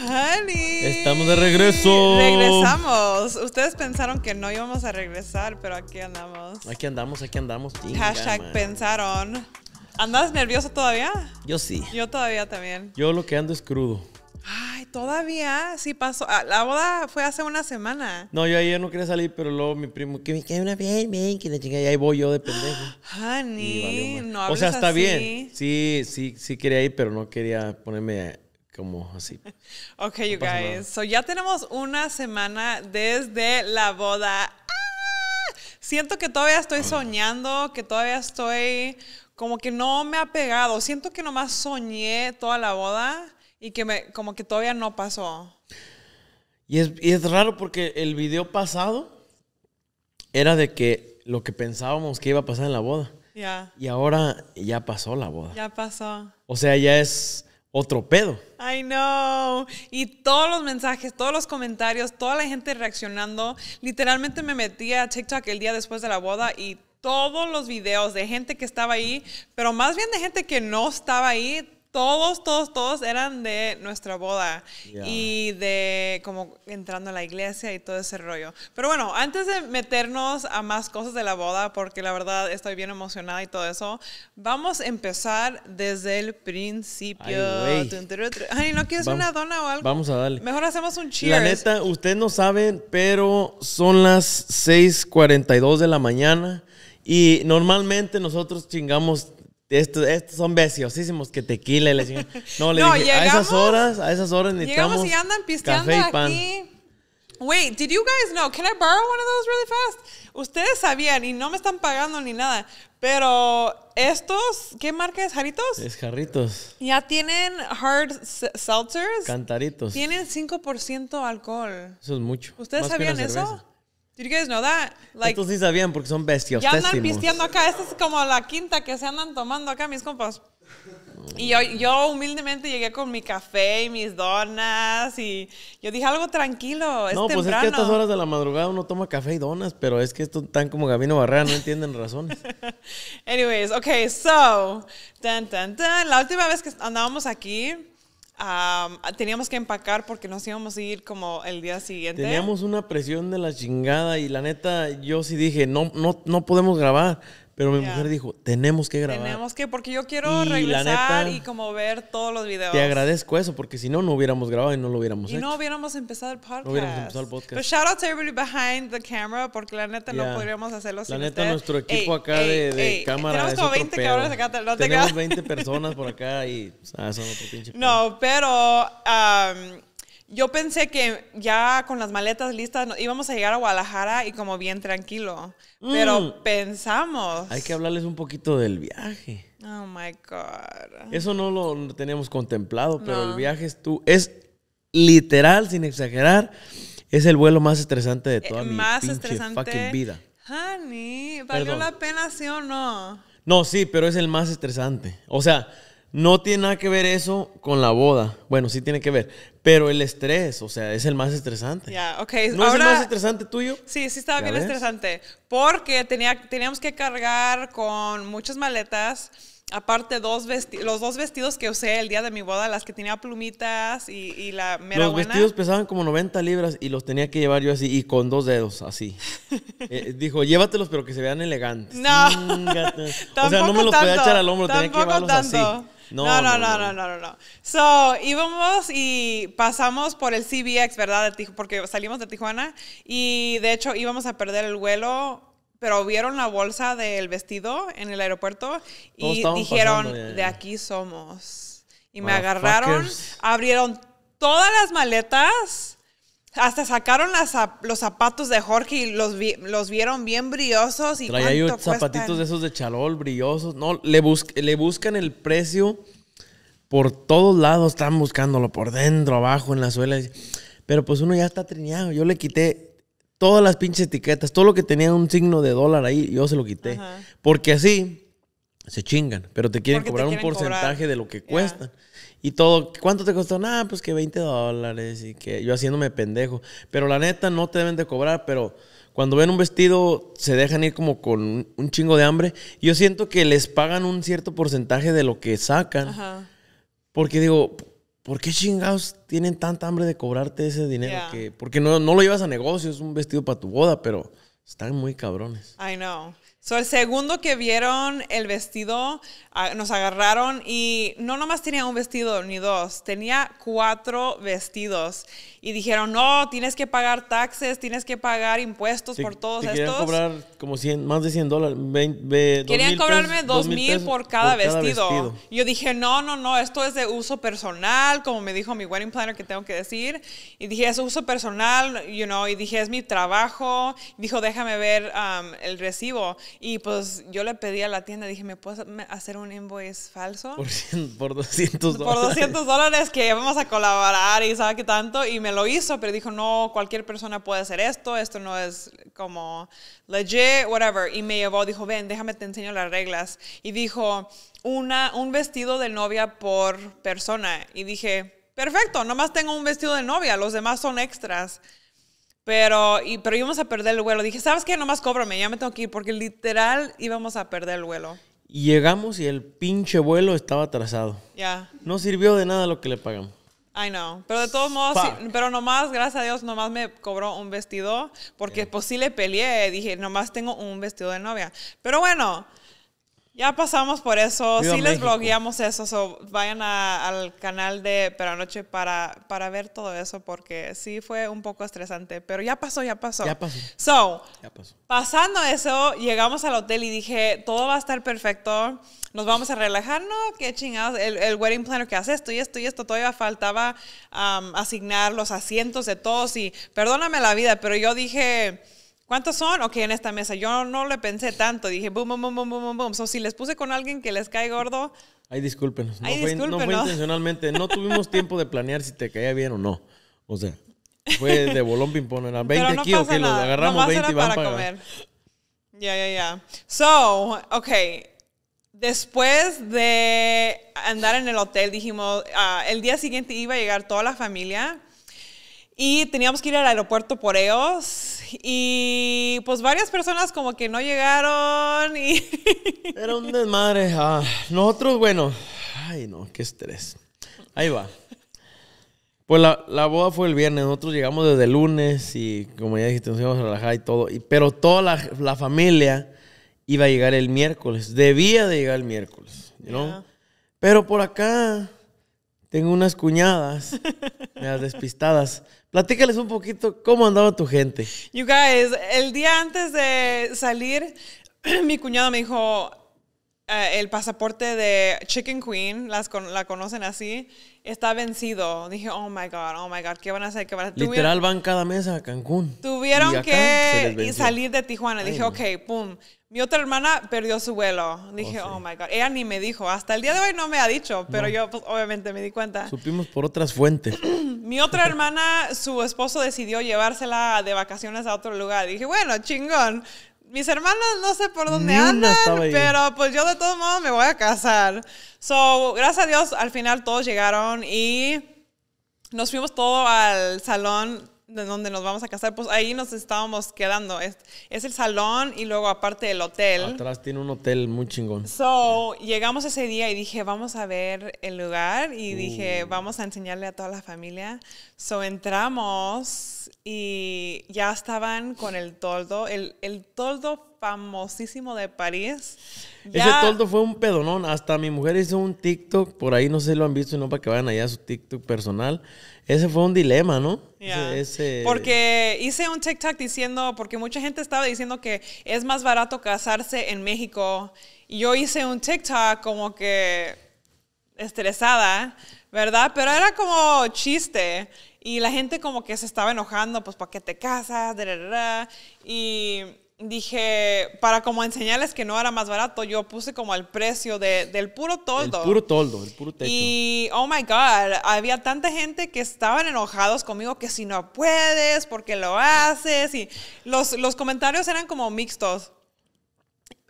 honey. Uh, Estamos de regreso. Regresamos. Ustedes pensaron que no íbamos a regresar, pero aquí andamos. Aquí andamos, aquí andamos. Chinga, Hashtag pensaron. ¿Andas nervioso todavía? Yo sí. Yo todavía también. Yo lo que ando es crudo. Ay, todavía sí pasó. Ah, la boda fue hace una semana. No, yo ayer no quería salir, pero luego mi primo, que me quede una bien, bien, que la chinga. y ahí voy yo de pendejo. Honey, no hables O sea, está bien. Sí, sí, sí quería ir, pero no quería ponerme como así. Ok, you guys. So ya tenemos una semana desde la boda. ¡Ah! Siento que todavía estoy oh, soñando, que todavía estoy como que no me ha pegado. Siento que nomás soñé toda la boda y que me, como que todavía no pasó. Y es, raro porque el video pasado era de que lo que pensábamos que iba a pasar en la boda. Yeah. Y ahora ya pasó la boda. Ya pasó. O sea, ya es otro pedo. I know. Y todos los mensajes, todos los comentarios, toda la gente reaccionando. Literalmente me metí a TikTok el día después de la boda y todos los videos de gente que estaba ahí, pero más bien de gente que no estaba ahí, todos, todos, todos eran de nuestra boda y de como entrando a la iglesia y todo ese rollo. Pero bueno, antes de meternos a más cosas de la boda, porque la verdad estoy bien emocionada y todo eso, vamos a empezar desde el principio. Ay, ¿no quieres una dona o algo? Vamos a darle. Mejor hacemos un cheers. La neta, ustedes no saben, pero son las 6.42 de la mañana. Y normalmente nosotros chingamos estos, son veciosísimos que tequila. Le dije, no, le dije, a esas horas, a esas horas necesitamos Llegamos y andan pisteando aquí. Wait, did you guys know? Can I borrow one of those really fast? Ustedes sabían y no me están pagando ni nada. Pero estos, ¿qué marca es? ¿Jarritos? Es jarritos. Ya tienen hard seltzers. Cantaritos. Tienen 5% alcohol. Eso es mucho. ¿Ustedes sabían eso? Did you guys know that? Like, sí sabían porque son bestias. Ya andan pisteando acá. Esta es como la quinta que se andan tomando acá, mis compas. Y yo, yo, humildemente llegué con mi café y mis donas y yo dije algo tranquilo. Es no, pues es que a estas horas de la madrugada uno toma café y donas, pero es que esto tan como Gabino Barrera no entienden razones. Anyways, okay, so, La última vez que andábamos aquí, teníamos que empacar porque nos íbamos a ir como el día siguiente. Teníamos una presión de la chingada y la neta, yo sí dije, no, no, no podemos grabar. Pero mi mujer dijo, tenemos que grabar. Tenemos que, porque yo quiero regresar y como ver todos los videos. Te agradezco eso, porque si no, no hubiéramos grabado y no lo hubiéramos hecho. Y no hubiéramos empezado el podcast. No hubiéramos empezado el podcast. Pero shout out to everybody behind the camera, porque la neta no podríamos hacerlo sin La neta, nuestro equipo acá de, de ey, cámara Tenemos como 20 cabrones acá. No te tenemos 20 personas por acá y... Ah, son otro pinche No, pero... Um, yo pensé que ya con las maletas listas íbamos a llegar a Guadalajara y como bien tranquilo. Pero mm. pensamos. Hay que hablarles un poquito del viaje. Oh my God. Eso no lo teníamos contemplado, pero el viaje es tú. Es literal, sin exagerar, es el vuelo más estresante de eh, toda vida. mi más estresante, vida. Honey, ¿valió la pena sí o no? No, sí, pero es el más estresante. O sea. No tiene nada que ver eso con la boda. Bueno, sí tiene que ver. Pero el estrés, o sea, es el más estresante. Ya, ¿No es el más estresante tuyo? Sí, sí estaba bien estresante. Porque tenía, teníamos que cargar con muchas maletas. Aparte, dos los dos vestidos que usé el día de mi boda, las que tenía plumitas y, la mera Los vestidos pesaban como 90 libras y los tenía que llevar yo así y con dos dedos, así. Eh, dijo, llévatelos pero que se vean elegantes. No. o sea, no me los podía echar al hombro, tenía que llevarlos así. No no no, no, no, no, So, íbamos y pasamos por el CBX, ¿verdad? porque salimos de Tijuana y de hecho íbamos a perder el vuelo pero vieron la bolsa del vestido en el aeropuerto y dijeron, de aquí somos. Y me agarraron, abrieron todas las maletas hasta sacaron los zapatos de Jorge y los, vieron bien brillosos. Y Traía yo zapatitos de esos de charol, brillosos. No, le, buscan el precio por todos lados, están buscándolo por dentro, abajo, en la suela. Pero pues uno ya está triñado. Yo le quité todas las pinches etiquetas, todo lo que tenía un signo de dólar ahí, yo se lo quité. Porque así se chingan, pero te quieren cobrar un porcentaje de lo que cuesta. Y todo, ¿cuánto te costó? Nada, pues que 20 dólares y que yo haciéndome pendejo. Pero la neta no te deben de cobrar, pero cuando ven un vestido se dejan ir como con un chingo de hambre. Yo siento que les pagan un cierto porcentaje de lo que sacan. Ajá. Porque digo, ¿por qué chingados tienen tanta hambre de cobrarte ese dinero? porque no, lo llevas a negocio es un vestido para tu boda, pero están muy cabrones. I know. So, el segundo que vieron el vestido, nos agarraron y no nomás tenía un vestido ni dos, tenía cuatro vestidos. Y dijeron, no, tienes que pagar taxes, tienes que pagar impuestos por todos estos. Querían cobrar como 100, más de 100 dólares. querían cobrarme dos mil por cada, vestido. Yo dije, no, no, no, esto es de uso personal, como me dijo mi wedding planner que tengo que decir. Y dije, es uso personal, you know, y dije, es mi trabajo. dijo, déjame ver el recibo. Y pues yo le pedí a la tienda, dije, ¿me puedes hacer un un invoice falso. Por, 200 dólares. Por 200 dólares que vamos a colaborar y sabe qué tanto. Y me lo hizo, pero dijo, no, cualquier persona puede hacer esto. Esto no es como legit, whatever. Y me llevó, dijo, ven, déjame te enseño las reglas. Y dijo, una, un vestido de novia por persona. Y dije, perfecto, nomás tengo un vestido de novia. Los demás son extras. Pero, y, pero íbamos a perder el vuelo. Dije, ¿sabes qué? Nomás cóbrame, ya me tengo que ir, porque literal íbamos a perder el vuelo. Y llegamos y el pinche vuelo estaba atrasado. Ya. No sirvió de nada lo que le pagamos. I know. Pero de todos modos, pero nomás, gracias a Dios, nomás me cobró un vestido. Porque pues sí le peleé. Dije, nomás tengo un vestido de novia. Pero bueno, ya pasamos por eso. sí les blogueamos eso. vayan al canal de Peranoche para, para ver todo eso porque sí fue un poco estresante. Pero ya pasó, ya pasó. Ya pasó. So, pasando eso, llegamos al hotel y dije, todo va a estar perfecto. Nos vamos a relajar. No, qué chingados. El, wedding planner que hace esto y esto y esto. Todavía faltaba asignar los asientos de todos. Y perdóname la vida, pero yo dije ¿Cuántos son? Ok, en esta mesa. Yo no le pensé tanto. Dije, boom, boom, boom, boom, boom, boom. si les puse con alguien que les cae gordo. Ay, discúlpenos. no, Fue, no, intencionalmente. No tuvimos tiempo de planear si te caía bien o no. O sea, fue de bolón pimpón. 20 kilos que los agarramos 20 y van para comer. Ya, ya, ya. So, ok. Después de andar en el hotel, dijimos, ah, el día siguiente iba a llegar toda la familia y teníamos que ir al aeropuerto por ellos. Y pues varias personas como que no llegaron. Y... Era un desmadre. Ah, nosotros, bueno, ay no, qué estrés. Ahí va. Pues la, la, boda fue el viernes, nosotros llegamos desde el lunes y como ya dijiste, nos íbamos a relajar y todo. Y, pero toda la, la, familia iba a llegar el miércoles, debía de llegar el miércoles, Pero por acá, tengo unas cuñadas, las despistadas. Platícales un poquito cómo andaba tu gente. You guys, el día antes de salir, mi cuñado me dijo, eh, el pasaporte de Chicken Queen, las la conocen así, está vencido. Dije, oh my God, oh my God, ¿qué van a hacer? Literal van cada mesa a Cancún. Tuvieron que salir de Tijuana. Dije, ok, pum. Mi otra hermana perdió su vuelo. Dije, oh, oh, my God. Ella ni me dijo. Hasta el día de hoy no me ha dicho, pero yo pues, obviamente me di cuenta. Supimos por otras fuentes. Mi otra hermana, su esposo decidió llevársela de vacaciones a otro lugar. Dije, bueno, chingón. Mis hermanas no sé por dónde andan, pero pues yo de todos modos me voy a casar. So, gracias a Dios, al final todos llegaron y nos fuimos todo al salón de donde nos vamos a casar, pues ahí nos estábamos quedando. Es, es, el salón y luego aparte el hotel. Atrás tiene un hotel muy chingón. So, llegamos ese día y dije, vamos a ver el lugar y dije, uh. vamos a enseñarle a toda la familia. So, entramos y ya estaban con el toldo, el, el toldo famosísimo de París. Ese toldo fue un pedonón. Hasta mi mujer hizo un TikTok, por ahí no sé si lo han visto, no para que vayan allá a su TikTok personal. Ese fue un dilema, ¿no? Porque hice un TikTok diciendo, porque mucha gente estaba diciendo que es más barato casarse en México. Y yo hice un TikTok como que estresada, ¿verdad? Pero era como chiste. Y la gente como que se estaba enojando, pues, ¿para qué te casas? Y dije, para como enseñarles que no era más barato, yo puse como el precio de, del puro toldo. El puro toldo, el puro techo. Y, oh my God, había tanta gente que estaban enojados conmigo que si no puedes, ¿por qué lo haces. Y los, los comentarios eran como mixtos.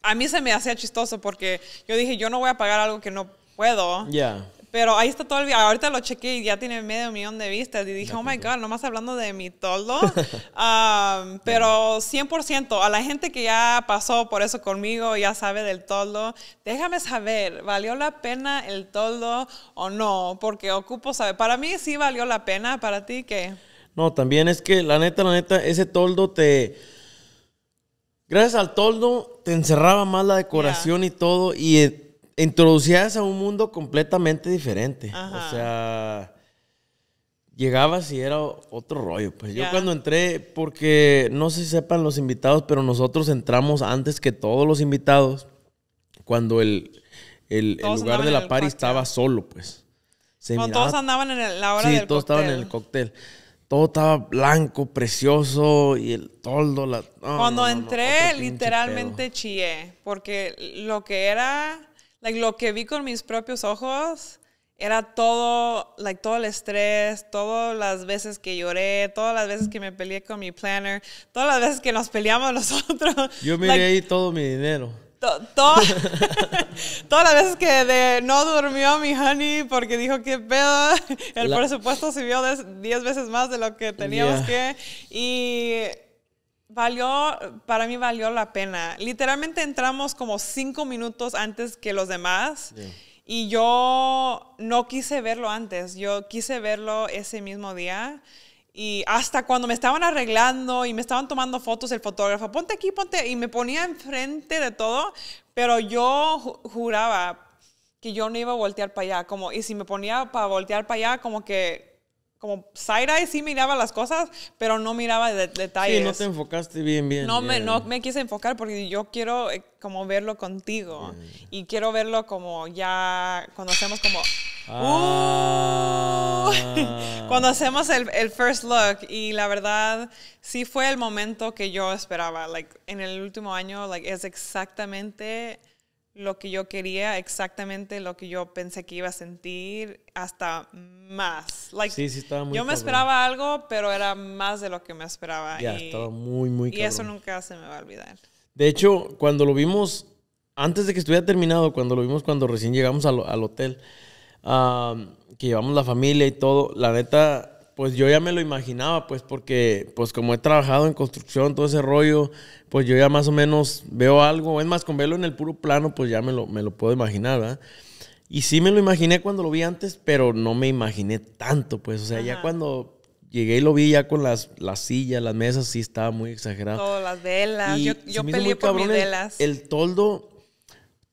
A mí se me hacía chistoso porque yo dije, yo no voy a pagar algo que no puedo. Ya. Pero ahí está todo el video. Ahorita lo chequé y ya tiene medio millón de vistas. Y dije, oh my God, nomás hablando de mi toldo. pero 100%, a la gente que ya pasó por eso conmigo, ya sabe del toldo, déjame saber, ¿valió la pena el toldo o no? Porque ocupo saber. Para mí sí valió la pena, para ti qué. No, también es que la neta, la neta, ese toldo te... Gracias al toldo te encerraba más la decoración y todo y eh, introducías a un mundo completamente diferente. O sea, llegabas y era otro rollo. Pues yo cuando entré, porque no se sepan los invitados, pero nosotros entramos antes que todos los invitados, cuando el, lugar de la party estaba solo, pues. todos andaban en la hora sí, todos estaban en el cóctel todo estaba blanco, precioso y el toldo. Cuando entré, literalmente chillé, porque lo que era like, lo que vi con mis propios ojos era todo, like, todo el estrés, todas las veces que lloré, todas las veces que me peleé con mi planner, todas las veces que nos peleamos nosotros. Yo miré ahí todo mi dinero. todas las veces que no durmió mi honey porque dijo que pedo, el presupuesto subió 10 veces más de lo que teníamos que. Y valió, para mí valió la pena. Literalmente entramos como cinco minutos antes que los demás. Y yo no quise verlo antes, yo quise verlo ese mismo día. Y hasta cuando me estaban arreglando y me estaban tomando fotos, el fotógrafo, ponte aquí, ponte, y me ponía enfrente de todo, pero yo juraba que yo no iba a voltear para allá, como, y si me ponía para voltear para allá, como que como side eye sí miraba las cosas, pero no miraba detalles. Sí, no te enfocaste bien, bien. No, me, no me quise enfocar porque yo quiero eh, como verlo contigo y quiero verlo como ya cuando hacemos como... Uh", cuando ah. hacemos el, first look y la verdad sí fue el momento que yo esperaba. Like, en el último año like, es exactamente lo que yo quería, exactamente lo que yo pensé que iba a sentir, hasta más. sí, sí, estaba muy Yo me esperaba algo, pero era más de lo que me esperaba. Ya, estaba muy, muy cabrón. Y eso nunca se me va a olvidar. De hecho, cuando lo vimos, antes de que estuviera terminado, cuando lo vimos, cuando recién llegamos al, hotel, ah, que llevamos la familia y todo, la neta, pues yo ya me lo imaginaba, pues porque, pues como he trabajado en construcción, todo ese rollo, pues yo ya más o menos veo algo, es más, con verlo en el puro plano, pues ya me lo, me lo puedo imaginar, ¿verdad? Y sí me lo imaginé cuando lo vi antes, pero no me imaginé tanto, pues, o sea, ya cuando llegué y lo vi ya con las, las sillas, las mesas, sí estaba muy exagerado. Todas las velas, yo, peleé por mis velas. El, toldo,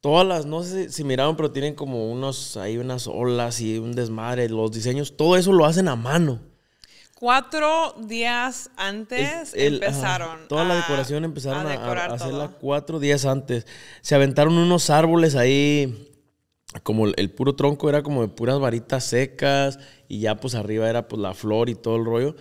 todas las, no sé si miraron, pero tienen como unos, hay unas olas y un desmadre, los diseños, todo eso lo hacen a mano cuatro días antes empezaron. toda la decoración empezaron a, hacerla cuatro días antes. Se aventaron unos árboles ahí. Como el, puro tronco era como de puras varitas secas. Y ya pues arriba era pues la flor y todo el rollo.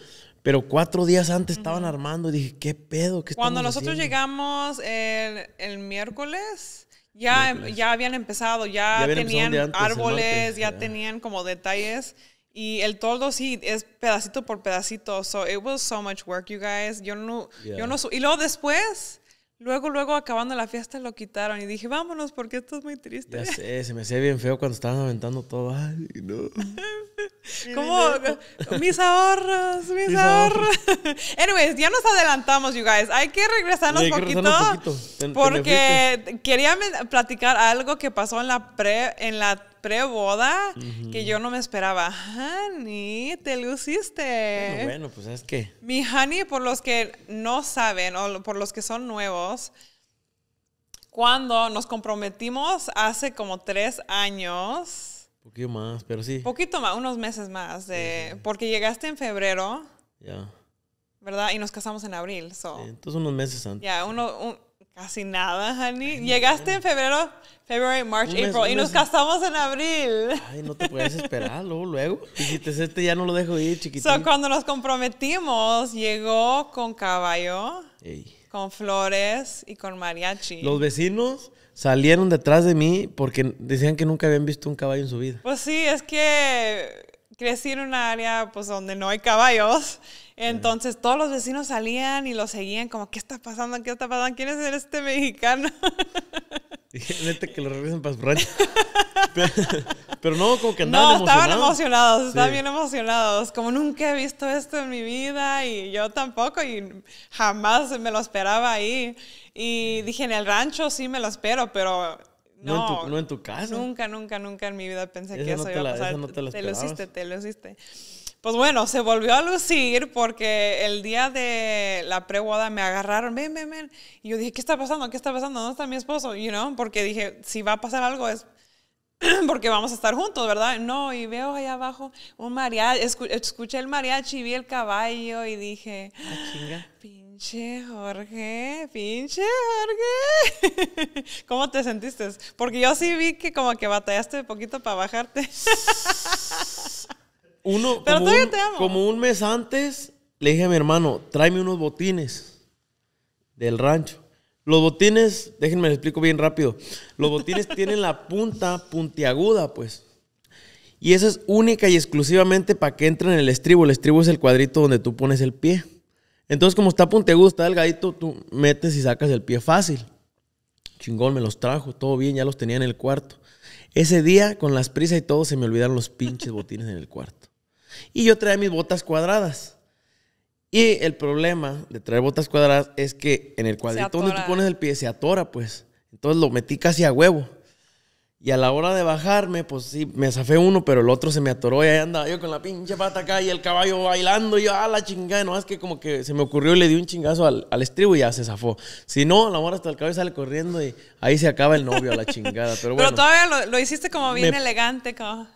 Pero cuatro días antes estaban armando. Y dije, ¿qué pedo? Cuando nosotros llegamos el, miércoles. Em, ya, ya habían empezado, ya, tenían árboles, ya tenían como detalles. Y el toldo sí es pedacito por pedacito. So it was so much work, you guys. Yo no, yo no. Y luego después, luego, luego acabando la fiesta lo quitaron y dije, vámonos porque esto es muy triste. Ya sé, se me hacía bien feo cuando estaban aventando todo. Ay, no. Como mis ahorros, mis, ahorros. Anyways, ya nos adelantamos, you guys. Hay que regresarnos un poquito, porque quería platicar algo que pasó en la pre, en la boda que yo no me esperaba. Honey, te luciste. Bueno, bueno, pues es que. Mi honey, por los que no saben o por los que son nuevos, cuando nos comprometimos hace como tres años. poquito más, pero sí. Poquito más, unos meses más. Porque llegaste en febrero. Ya. ¿Verdad? Y nos casamos en abril. entonces unos meses antes. Ya, uno, Casi nada, honey. Llegaste en febrero, febrero, March, April, y nos casamos en abril. Ay, no te puedes esperar, luego, luego. Y si te este ya no lo dejo ir, chiquitito. So, cuando nos comprometimos, llegó con caballo, con flores y con mariachi. Los vecinos salieron detrás de mí porque decían que nunca habían visto un caballo en su vida. Pues sí, es que crecí en un área pues, donde no hay caballos entonces todos los vecinos salían y lo seguían como, ¿qué está pasando? ¿Qué está pasando? ¿Quién es este mexicano? Neta que lo regresen para su rancho. Pero, no, como que andaban no, estaban emocionados. estaban bien emocionados. Como nunca he visto esto en mi vida y yo tampoco y jamás me lo esperaba ahí. Y dije, en el rancho sí me lo espero, pero no, no, en, tu, casa. Nunca, nunca, nunca en mi vida pensé que eso iba a pasar. te, lo te lo hiciste, te lo hiciste. Pues bueno, se volvió a lucir porque el día de la preguada me agarraron, ven, ven, ven. Y yo dije, ¿qué está pasando? ¿Qué está pasando? ¿Dónde está mi esposo? You know, porque dije, si va a pasar algo es porque vamos a estar juntos, ¿verdad? No, y veo allá abajo un mariachi, escuché el mariachi, vi el caballo y dije, ah, ah, pinche Jorge, pinche Jorge. ¿Cómo te sentiste? Porque yo sí vi que como que batallaste un poquito para bajarte. Pero como, un, te amo. como un mes antes, le dije a mi hermano, tráeme unos botines del rancho. Los botines, déjenme les explico bien rápido. Los botines tienen la punta puntiaguda, pues. Y eso es única y exclusivamente para que entren en el estribo. El estribo es el cuadrito donde tú pones el pie. Entonces, como está puntiagudo, está delgadito, tú metes y sacas el pie fácil. Chingón, me los trajo, todo bien, ya los tenía en el cuarto. Ese día, con las prisas y todo, se me olvidaron los pinches botines en el cuarto. Y yo traía mis botas cuadradas. Y el problema de traer botas cuadradas es que en el cuadrito donde tú pones el pie se atora, pues. Entonces lo metí casi a huevo. Y a la hora de bajarme, pues sí, me zafé uno, pero el otro se me atoró y ahí andaba yo con la pinche pata acá y el caballo bailando. Y yo, a ah, la chingada, no, es que como que se me ocurrió y le di un chingazo al, estribo y ya se zafó. Si no, la hora hasta el caballo sale corriendo y ahí se acaba el novio a la chingada. Pero, bueno, pero todavía lo, hiciste como bien elegante, como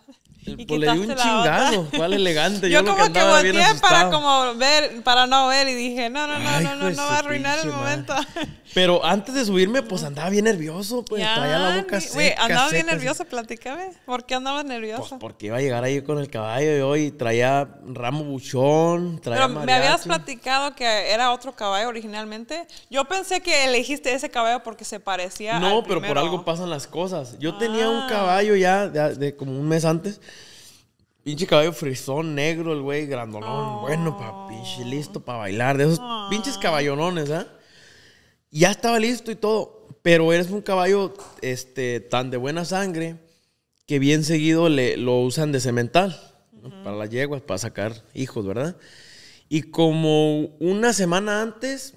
pues le di un chingado cuál elegante. Yo, como que, volteé para como ver, para no ver y dije, no, no, no, no, no, va a arruinar el momento. Pero antes de subirme, pues andaba bien nervioso, pues traía la boca seca. andaba bien nervioso, platícame. ¿Por qué andaba pues, nervioso? porque iba a llegar ahí con el caballo y hoy traía ramo buchón, Pero me habías platicado que era otro caballo originalmente. Yo pensé que elegiste ese caballo porque se parecía No, pero por algo pasan las cosas. Yo tenía un ah. caballo ya de como un mes antes Pinche caballo frisón negro, el güey, grandolón. Bueno, Bueno, ah. papi, listo para bailar. De esos ah. pinches caballonones, ¿eh? Ya estaba listo y todo. Pero eres un caballo este, tan de buena sangre que bien seguido lo usan de cemental. Para las yeguas, para sacar hijos, ¿verdad? Y como una semana antes,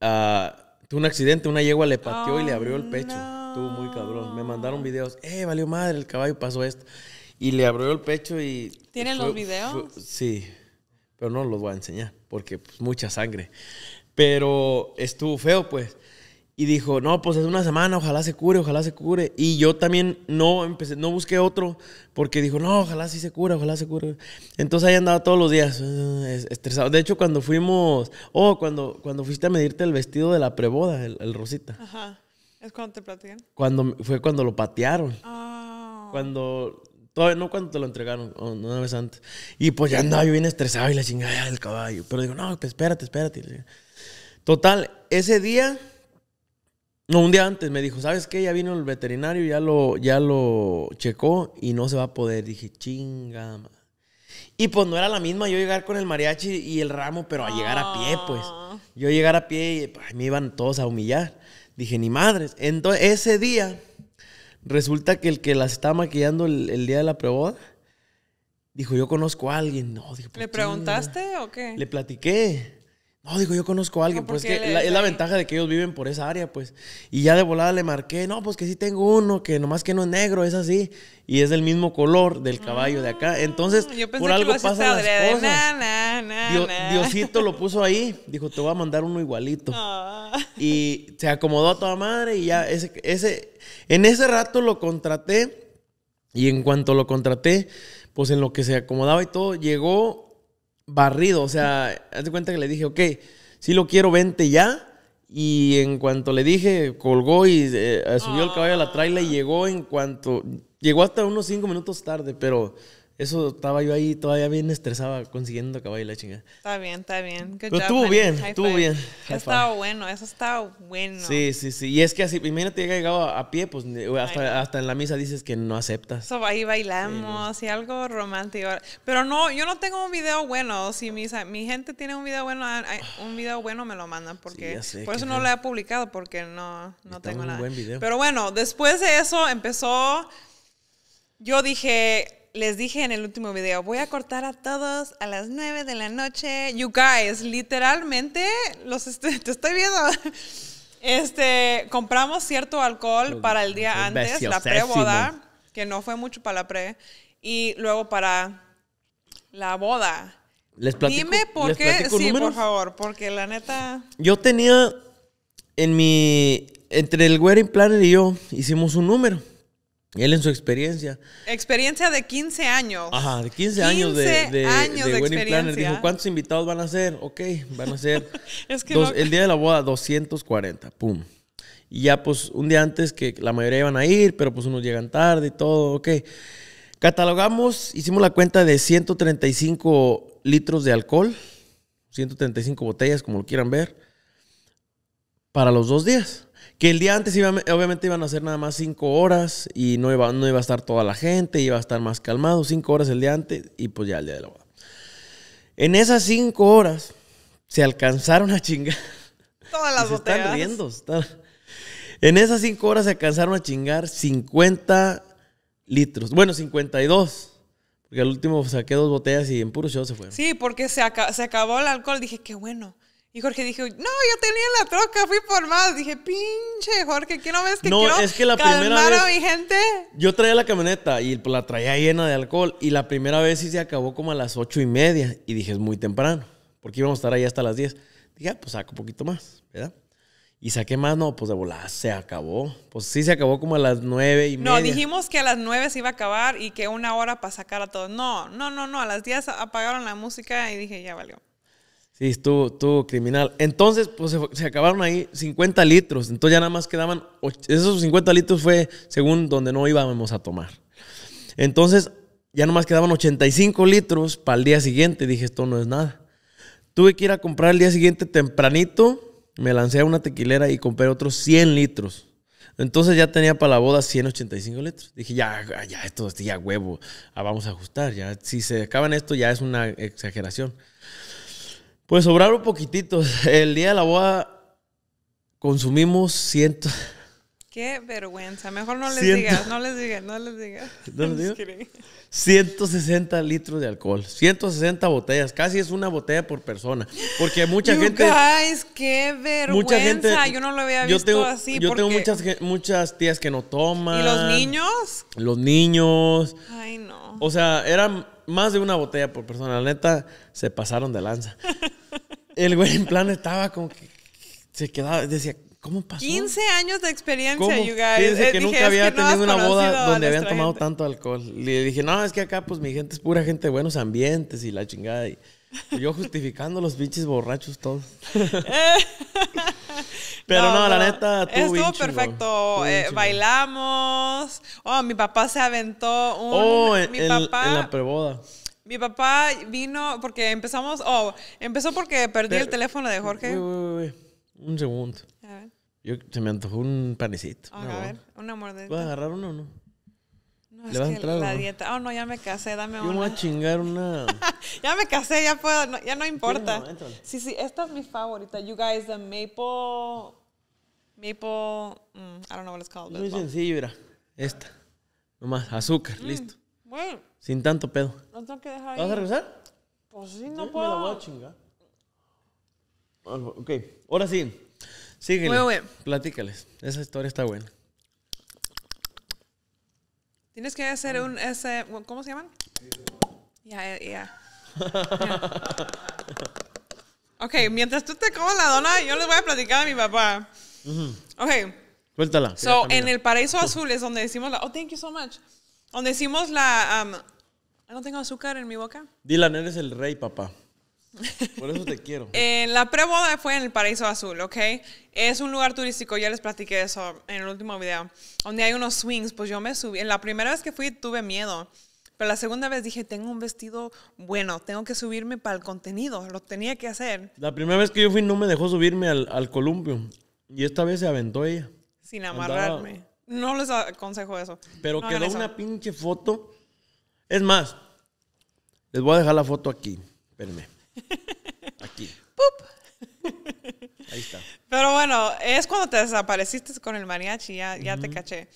tuvo un accidente, una yegua le pateó y le abrió el pecho. Estuvo muy cabrón. Me mandaron videos. Eh, valió madre, el caballo pasó esto. Y le abrió el pecho y... ¿Tienen los videos? sí, pero no los voy a enseñar porque pues, mucha sangre. Pero estuvo feo, pues. Y dijo, no, pues es una semana, ojalá se cure, ojalá se cure. Y yo también no empecé, no busqué otro, porque dijo, no, ojalá sí se cure ojalá se cure. Entonces ahí andaba todos los días eh, estresado. De hecho, cuando fuimos, oh, cuando, cuando fuiste a medirte el vestido de la preboda, el, rosita. Ajá. ¿Es cuando te platican? Cuando, fue cuando lo patearon. Ah. Cuando no cuando te lo entregaron, una vez antes. Y pues ya andaba yo bien estresado y la chingada del caballo. Pero digo, no, pues espérate, espérate. Total, ese día, no, un día antes me dijo, ¿sabes qué? Ya vino el veterinario, ya lo, ya lo checó y no se va a poder. Dije, chinga. Y pues no era la misma yo llegar con el mariachi y el ramo, pero a llegar a pie, pues. Ah. Yo llegar a pie y me iban todos a humillar. Dije, ni madres. Entonces, ese día Resulta que el que las estaba maquillando el, día de la prueba dijo, yo conozco a alguien. No, ¿Le preguntaste o qué? Le platiqué. No, digo, yo conozco a alguien, pues que es la ventaja de que ellos viven por esa área, pues. Y ya de volada le marqué, no, pues que sí tengo uno, que nomás que no es negro, es así. Y es del mismo color del caballo de acá. Mm, Entonces, por algo pasa las cosas. Diosito lo puso ahí, dijo, te voy a mandar uno igualito. Ah. Y se acomodó a toda madre y ya, ese, ese, en ese rato lo contraté. Y en cuanto lo contraté, pues en lo que se acomodaba y todo, llegó barrido. O sea, haz de cuenta que le dije, ok, si lo quiero, vente ya. Y en cuanto le dije, colgó y eh, subió el caballo a la traila y llegó en cuanto. Llegó hasta unos cinco minutos tarde, pero eso estaba yo ahí todavía bien estresada consiguiendo que y la chingada. Está bien, está bien. Pero estuvo bien, estuvo bien. estaba bueno, eso estaba bueno. Sí, sí, sí. Y es que así, imagínate que llegado a pie, pues hasta, en la misa dices que no aceptas. ahí bailamos y algo romántico. Pero no, yo no tengo un video bueno. Si mi, mi gente tiene un video bueno, un video bueno me lo mandan. Porque por eso no lo he publicado, porque no, no tengo nada. Pero bueno, después de eso empezó. Yo dije, les dije en el último video, voy a cortar a todos a las 9 de la noche. You guys, literalmente, los estoy, te estoy viendo. Este, compramos cierto alcohol para el día antes, la pre-boda, que no fue mucho para la pre, y luego para la boda. Les platico, Dime por qué, sí, por favor, porque la neta... Yo tenía en mi, entre el wedding planner y yo, hicimos un número él en su experiencia. Experiencia de 15 años. Ajá, de 15, años de, de, Planner. Dijo, ¿cuántos invitados van a ser? Ok, van a ser. El día de la boda, 240. Pum. Y ya, pues, un día antes que la mayoría iban a ir, pero pues unos llegan tarde y todo. Ok. Catalogamos, hicimos la cuenta de 135 litros de alcohol. 135 botellas, como lo quieran ver. Para los dos días. Que el día antes obviamente iban a hacer nada más cinco horas y no iba, no iba a estar toda la gente, iba a estar más calmado, cinco horas el día antes y pues ya el día de la boda. En esas cinco horas se alcanzaron a chingar. Todas las botellas. Están riendo. En esas cinco horas se alcanzaron a chingar 50 litros. Bueno, 52. Porque al último saqué dos botellas y en puro show se fue. Sí, porque se, se acabó el alcohol. Dije, qué bueno. Y Jorge dijo, no, yo tenía la troca, fui por más. Dije, pinche Jorge, ¿qué no ves que no, es que la primera vez, a mi gente? Yo traía la camioneta y la traía llena de alcohol. Y la primera vez sí se acabó como a las ocho y media. Y dije, es muy temprano, porque íbamos a estar ahí hasta las diez. Dije, ah, pues saco un poquito más, ¿verdad? Y saqué más, no, pues de volada se acabó. Pues sí, se acabó como a las nueve y media. No, dijimos que a las nueve se iba a acabar y que una hora para sacar a todos. No, no, no, no, a las diez apagaron la música y dije, ya valió y estuvo, criminal. Entonces, pues se, acabaron ahí 50 litros. Entonces ya nada más quedaban. Esos 50 litros fue según donde no íbamos a tomar. Entonces, ya nada más quedaban 85 litros para el día siguiente. Dije, esto no es nada. Tuve que ir a comprar el día siguiente tempranito. Me lancé a una tequilera y compré otros 100 litros. Entonces ya tenía para la boda 185 litros. Dije, ya, ya, esto, ya huevo. Ah, vamos a ajustar. Ya, si se acaban esto, ya es una exageración. Pues sobraron poquititos. El día de la boda consumimos cientos. Qué vergüenza. Mejor no les digas, no les digas, no les digas. ¿No les digo? 160 litros de alcohol, 160 botellas, casi es una botella por persona. Porque mucha gente. Guys, qué vergüenza. Mucha gente, yo no lo había visto tengo, así. Yo tengo muchas, muchas tías que no toman. ¿Y los niños? Los niños. Ay, no. O sea, eran más de una botella por persona. La neta, se pasaron de lanza. El güey en plan estaba como que se quedaba, decía, ¿cómo pasó? 15 años de experiencia, you guys. Eh, que nunca había tenido una boda donde habían tomado tanto alcohol. Le dije, no, es que acá pues mi gente es pura gente de buenos ambientes y la chingada. Y, Yo justificando los pinches borrachos todos. Pero no, la neta, tú Estuvo perfecto. Eh, bailamos. Oh, mi papá se aventó un. Oh, mi papá, la preboda. Mi papá vino porque empezamos. Oh, empezó porque perdí el teléfono de Jorge. Un segundo. A ver. Yo, se me antojó un panecito. a ver, una mordida. ¿Puedo agarrar uno o no? ¿Le a entrar, la ¿no? dieta. Oh, no, ya me casé, dame Yo una. Yo voy a chingar una. ya me casé, ya puedo, no, ya no importa. Sí, sí, esta es mi favorita. You guys, the maple. Maple. Mm, I don't know what it's called. Muy sencillo, mira. Esta. Nomás, azúcar, mm, listo. Bueno. Sin tanto pedo. No que dejar ahí. ¿Vas a regresar? Pues sí, no puedo. Me la voy a chingar. Ok, ahora sí. Síguele. Platícales. Esa historia está buena. Tienes que hacer un ese, ¿cómo se llaman? Ya, yeah, ya. Yeah. Ok, mientras tú te comes la dona, yo les voy a platicar a mi papá. Ok. Cuéntala. So, en el Paraíso Azul es donde decimos la. Oh, thank you so much. Donde decimos la. Um, no tengo azúcar en mi boca. Dylan, eres el rey, papá. Por eso te quiero. en la preboda fue en el Paraíso Azul, ¿ok? Es un lugar turístico, ya les platiqué eso en el último video, donde hay unos swings, pues yo me subí. En la primera vez que fui tuve miedo, pero la segunda vez dije, tengo un vestido bueno, tengo que subirme para el contenido, lo tenía que hacer. La primera vez que yo fui no me dejó subirme al, columpio y esta vez se aventó ella. Sin amarrarme. No les aconsejo eso. Pero quedó una pinche foto. Es más, les voy a dejar la foto aquí. Espérenme. Aquí. ¡Pup! Ahí está. Pero bueno, es cuando te desapareciste con el mariachi, ya, te caché.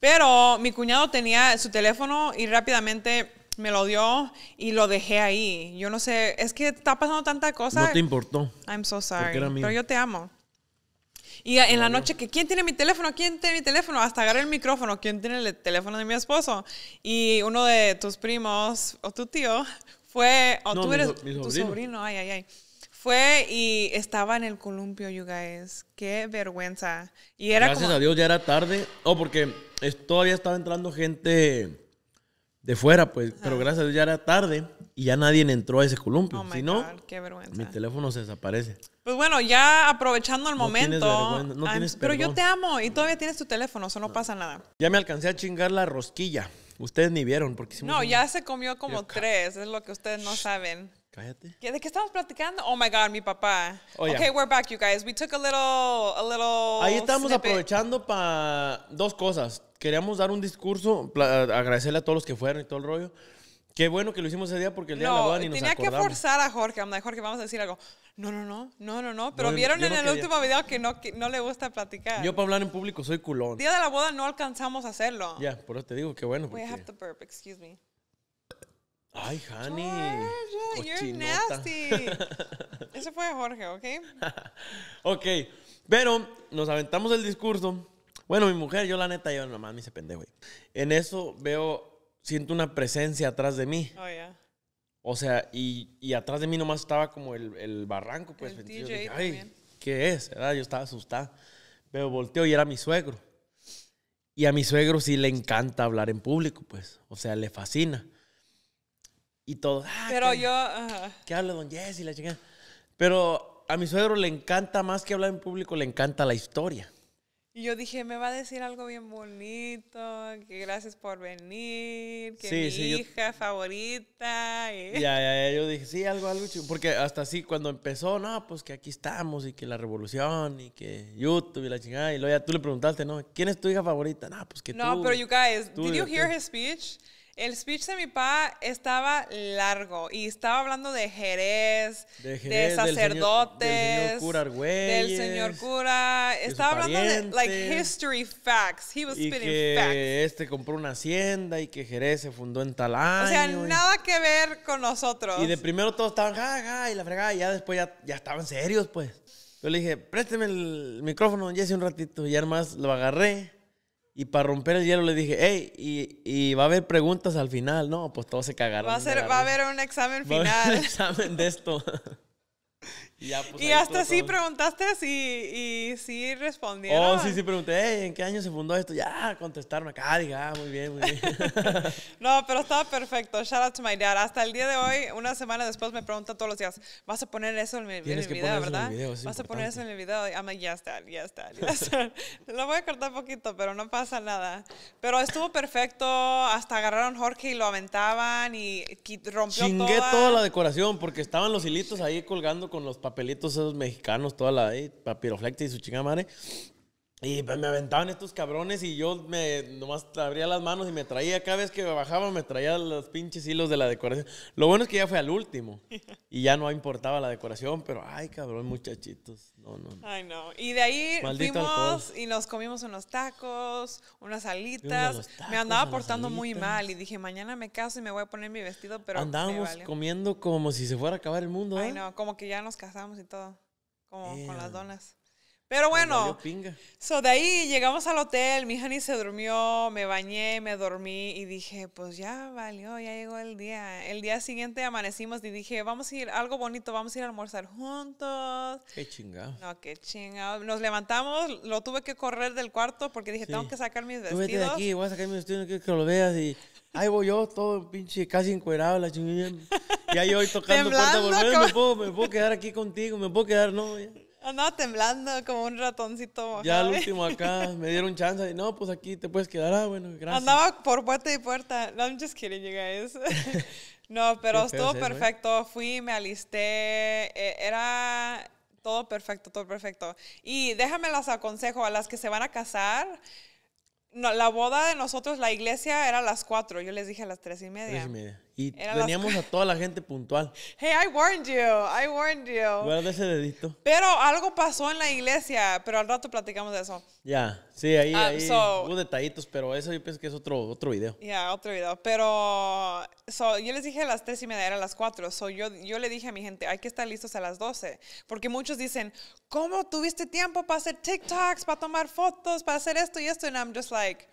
Pero mi cuñado tenía su teléfono y rápidamente me lo dio y lo dejé ahí. Yo no sé, es que está pasando tanta cosa. No te importó. I'm so sorry. Pero yo te amo. Y en la noche, que ¿quién tiene mi teléfono? ¿Quién tiene mi teléfono? Hasta agarré el micrófono. ¿Quién tiene el teléfono de mi esposo? Y uno de tus primos o tu tío fue, o tú tu sobrino, ay, ay, ay. Fue y estaba en el columpio, you guys. Qué vergüenza. Y era Gracias a Dios ya era tarde. Oh, porque todavía estaba entrando gente de fuera, pues. Pero gracias a Dios ya era tarde y ya nadie entró a ese columpio. Oh si no, mi teléfono se desaparece. Pues bueno, ya aprovechando el momento. Ah, pero yo te amo y todavía tienes tu teléfono, eso no pasa nada. Ya me alcancé a chingar la rosquilla. Ustedes ni vieron porque hicimos No, ya se comió como tres, es lo que ustedes no saben. Cállate. ¿De qué estamos platicando? Oh my god, mi papá. Oh, okay, we're back you guys. We took a little a little Ahí estamos aprovechando para dos cosas. Queríamos dar un discurso, agradecerle a todos los que fueron y todo el rollo. Qué bueno que lo hicimos ese día porque el día de la boda ni nos tenía que forzar a Jorge. vamos a decir algo. No, no, no, no, no, no. Pero vieron en el último video que no, no le gusta platicar. Yo para hablar en público soy culón. día de la boda no alcanzamos a hacerlo. Ya, por eso te digo, qué bueno. We have to burp, excuse me. Ay, honey. you're Ese fue Jorge, ¿ok? ok, pero nos aventamos el discurso. Bueno, mi mujer, yo la neta, yo mamá me hice pendejo, En eso veo siento una presencia atrás de mí. Oh, o sea, y, atrás de mí nomás estaba como el, barranco, pues. El ¿qué es? Yo estaba asustada. Pero volteo y era mi suegro. Y a mi suegro sí le encanta hablar en público, pues. O sea, le fascina. Y todo. Ah, Pero yo. ¿Qué habla Don Jesse? La Pero a mi suegro le encanta más que hablar en público, le encanta la historia yo dije, me va a decir algo bien bonito, que gracias por venir, que mi hija favorita. Ya, ya, yo dije, sí, algo, algo Porque hasta así, cuando empezó, no, pues que aquí estamos y que la revolución y que YouTube y la chingada. Y luego ya tú le preguntaste, ¿no? ¿Quién es tu hija favorita? No, pues que no, pero you guys, did you hear his speech? El speech de mi papá estaba largo y estaba hablando de Jerez, de, sacerdotes, del señor, cura estaba hablando de like history facts. He was y que Este compró una hacienda y que Jerez se fundó en Talán. O sea, nada que ver con nosotros. Y de primero todos estaban ja, y la fregada, y ya después ya, estaban serios, pues. Yo le dije, présteme el micrófono, ya hace un ratito. Y además lo agarré y para romper el hielo le dije, hey, y, va a haber preguntas al final. No, pues todos se cagaron. Va a, va a haber un examen final. Va un examen de esto. Y, pues, hasta sí preguntaste si, y sí respondieron. Oh, sí, sí pregunté, ¿en qué año se fundó esto? Ya, contestarme acá, diga, ah, muy bien, muy no, pero estaba perfecto. Shout out to my dad. Hasta el día de hoy, una semana después me pregunta todos los días, ¿vas a poner eso en mi, video, verdad? Vas a poner eso en mi video. ya está, ya está, Lo voy a cortar poquito, pero no pasa nada. Pero estuvo perfecto. Hasta agarraron Jorge y lo aventaban y rompió Chingué toda. toda la decoración porque estaban los hilitos ahí colgando con los papelitos esos mexicanos, toda la eh, y su chingada madre. Y pues, me aventaban estos cabrones y yo me nomás abría las manos y me traía, cada vez que bajaba me traía los pinches hilos de la decoración. Lo bueno es que ya fue al último y ya no importaba la decoración, pero ay cabrón, muchachitos. No, no. Ay, no. Y de ahí fuimos y nos comimos unos tacos, unas alitas. me andaba portando muy mal y dije, mañana me caso y me voy a poner mi vestido, pero... Andábamos comiendo como si se fuera a acabar el mundo. ¿eh? Ay, no, como que ya nos casamos y todo, como con eh, las donas. Pero pues bueno, so de ahí llegamos al hotel, mi hija se durmió, me bañé, me dormí y dije, pues ya valió, ya llegó el día. El día siguiente amanecimos y dije, vamos a ir, algo bonito, vamos a ir a almorzar juntos. Qué chingado. No, qué chingado. Nos levantamos, lo tuve que correr del cuarto porque dije, tengo que sacar mis vestidos. Tú vete de aquí, voy a sacar mis vestidos, quiero que lo veas y... Ahí voy yo, todo pinche casi encuerado, la chingada. Y ahí hoy tocando puerta, me puedo, me puedo quedar aquí contigo, me puedo quedar, no. Ya. Andaba temblando como un ratoncito. Ya al último acá me dieron chance. Y, no, pues aquí te puedes quedar. Ah, bueno, gracias. Andaba por puerta y puerta. No, I'm just kidding, you guys. No, pero estuvo perfecto. Fui, me alisté. E, era todo perfecto, todo perfecto. Y déjame las aconsejo a las que se van a casar. No, la boda de nosotros, la iglesia era a las cuatro, Yo les dije a las tres y media. Y teníamos a toda la gente puntual. Hey, I warned you, I warned you. Guarda ese dedito. Pero algo pasó en la iglesia, pero al rato platicamos de eso. Ya, sí, ahí, ah, ahí hubo detallitos, pero eso yo pienso que es otro, otro video. Ya, otro video. Pero so, yo les dije a las tres y media, era las cuatro. So, yo, yo le dije a mi gente, hay que estar listos a las doce. Porque muchos dicen, ¿cómo tuviste tiempo para hacer TikToks, para tomar fotos, para hacer esto y esto? And I'm just like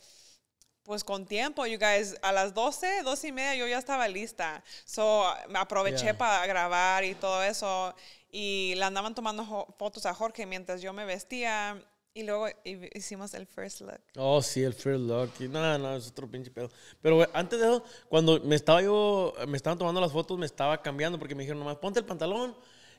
pues con tiempo, you guys, a las 12, 12 y media yo ya estaba lista. So, me aproveché para grabar y todo eso. Y le andaban tomando fotos a Jorge mientras yo me vestía. Y luego hicimos el first look. Oh, sí, el first look. Y nada, no es otro pinche pedo. Pero antes de eso, cuando me estaba yo, me estaban tomando las fotos, me estaba cambiando porque me dijeron nomás, ponte el pantalón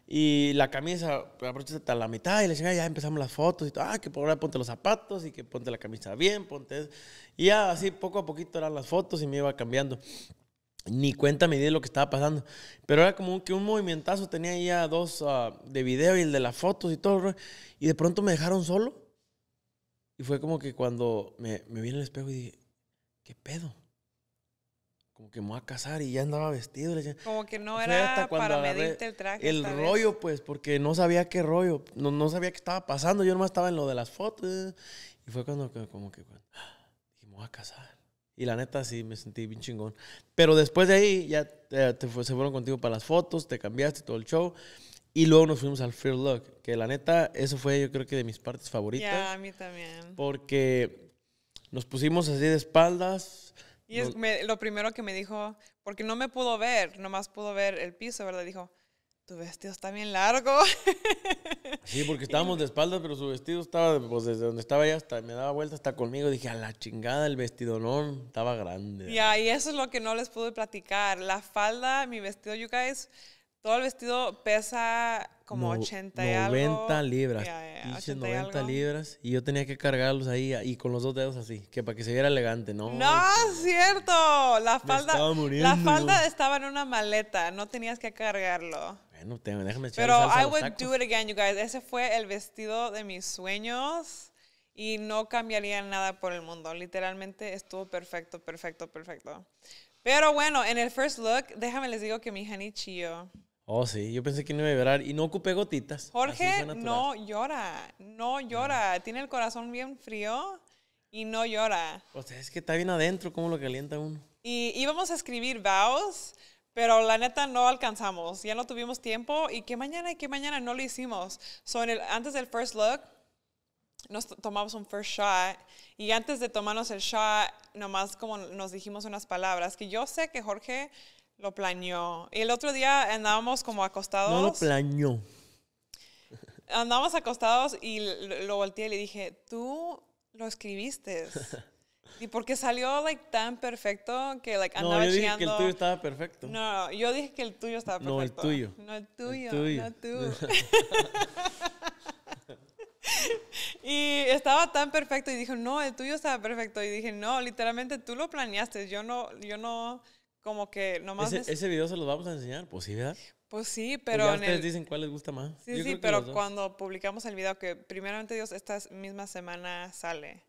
y la camisa, aprovecha hasta la mitad y le llega, ya empezamos las fotos y todo. Ah, que por ahora ponte los zapatos y que ponte la camisa bien, ponte. Y ya así poco a poquito eran las fotos y me iba cambiando. Ni cuenta me di lo que estaba pasando. Pero era como que un movimentazo. Tenía ya dos ah, de video y el de las fotos y todo. Y de pronto me dejaron solo. Y fue como que cuando me, me vi en el espejo y dije, ¿qué pedo? como que me voy a casar y ya andaba vestido. Como que no era para el traje. El rollo, pues, porque no sabía qué rollo, no, no, sabía qué estaba pasando, yo nomás estaba en lo de las fotos. Y fue cuando como que a casar. Y la neta sí me sentí bien chingón. Pero después de ahí ya te, se fueron contigo para las fotos, te cambiaste todo el show. Y luego nos fuimos al Fear Look, que la neta, eso fue yo creo que de mis partes favoritas. a mí también. Porque nos pusimos así de espaldas. Y es lo primero que me dijo, porque no me pudo ver, nomás pudo ver el piso, ¿verdad? Dijo, tu vestido está bien largo. Sí, porque estábamos de espaldas, pero su vestido estaba, pues desde donde estaba ya hasta, me daba vuelta hasta conmigo. Dije, a la chingada, el vestido no, estaba grande. Ya, y eso es lo que no les pude platicar. La falda, mi vestido, you guys, todo el vestido pesa como 80 y 90 libras. 90 libras. Y yo tenía que cargarlos ahí y con los dos dedos así, que para que se viera elegante, ¿no? No, es cierto. La falda, la falda estaba en una maleta, no tenías que cargarlo déjame Pero I would do it again, you guys. Ese fue el vestido de mis sueños y no cambiaría nada por el mundo. Literalmente estuvo perfecto, perfecto, perfecto. Pero bueno, en el first look, déjame les digo que mi ni chillo Oh, sí, yo pensé que no iba a llorar y no ocupé gotitas. Jorge no llora, no llora. Mm. Tiene el corazón bien frío y no llora. O sea, es que está bien adentro, ¿cómo lo calienta uno? Y íbamos a escribir vows, pero la neta no alcanzamos, ya no tuvimos tiempo y que mañana y qué mañana no lo hicimos. el, antes del first look, nos tomamos un first shot y antes de tomarnos el shot, nomás como nos dijimos unas palabras, que yo sé que Jorge lo planeó. Y el otro día andábamos como acostados. No lo planeó. Andábamos acostados y lo volteé y le dije, tú lo escribiste. Y porque salió like, tan perfecto que like, andaba no, yo dije que el tuyo estaba perfecto. No, yo dije que el tuyo estaba perfecto. No, el tuyo. No, el tuyo, el tuyo. no tú. y estaba tan perfecto y dijo, no, el tuyo estaba perfecto. Y dije, no, literalmente tú lo planeaste. Yo no, yo no, como que nomás... Ese, ese video se los vamos a enseñar, pues sí, Pues sí, pero. ustedes dicen cuál les gusta más. Sí, sí, pero cuando publicamos el video, que primeramente Dios, esta misma semana sale.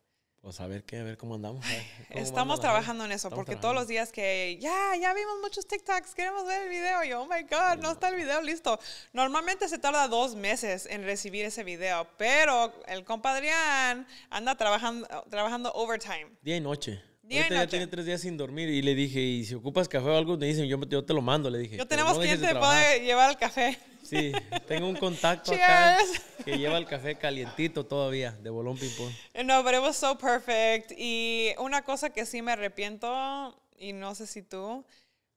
Pues, a ver qué, a ver cómo andamos. Estamos trabajando en eso, porque todos los días que ya, ya vimos muchos TikToks, queremos ver el video. Y yo, oh my God, no, está el video listo. Normalmente se tarda dos meses en recibir ese video, pero el compadrián anda trabajando, trabajando overtime. Día y noche. Día y noche. ya tiene tres días sin dormir y le dije, y si ocupas café o algo, me dicen, yo, te lo mando, le dije. Yo tenemos no quien puede llevar el café. Sí, tengo un contacto acá que lleva el café calientito todavía de Bolón Ping Pong. No, pero it was so perfect. Y una cosa que sí me arrepiento, y no sé si tú,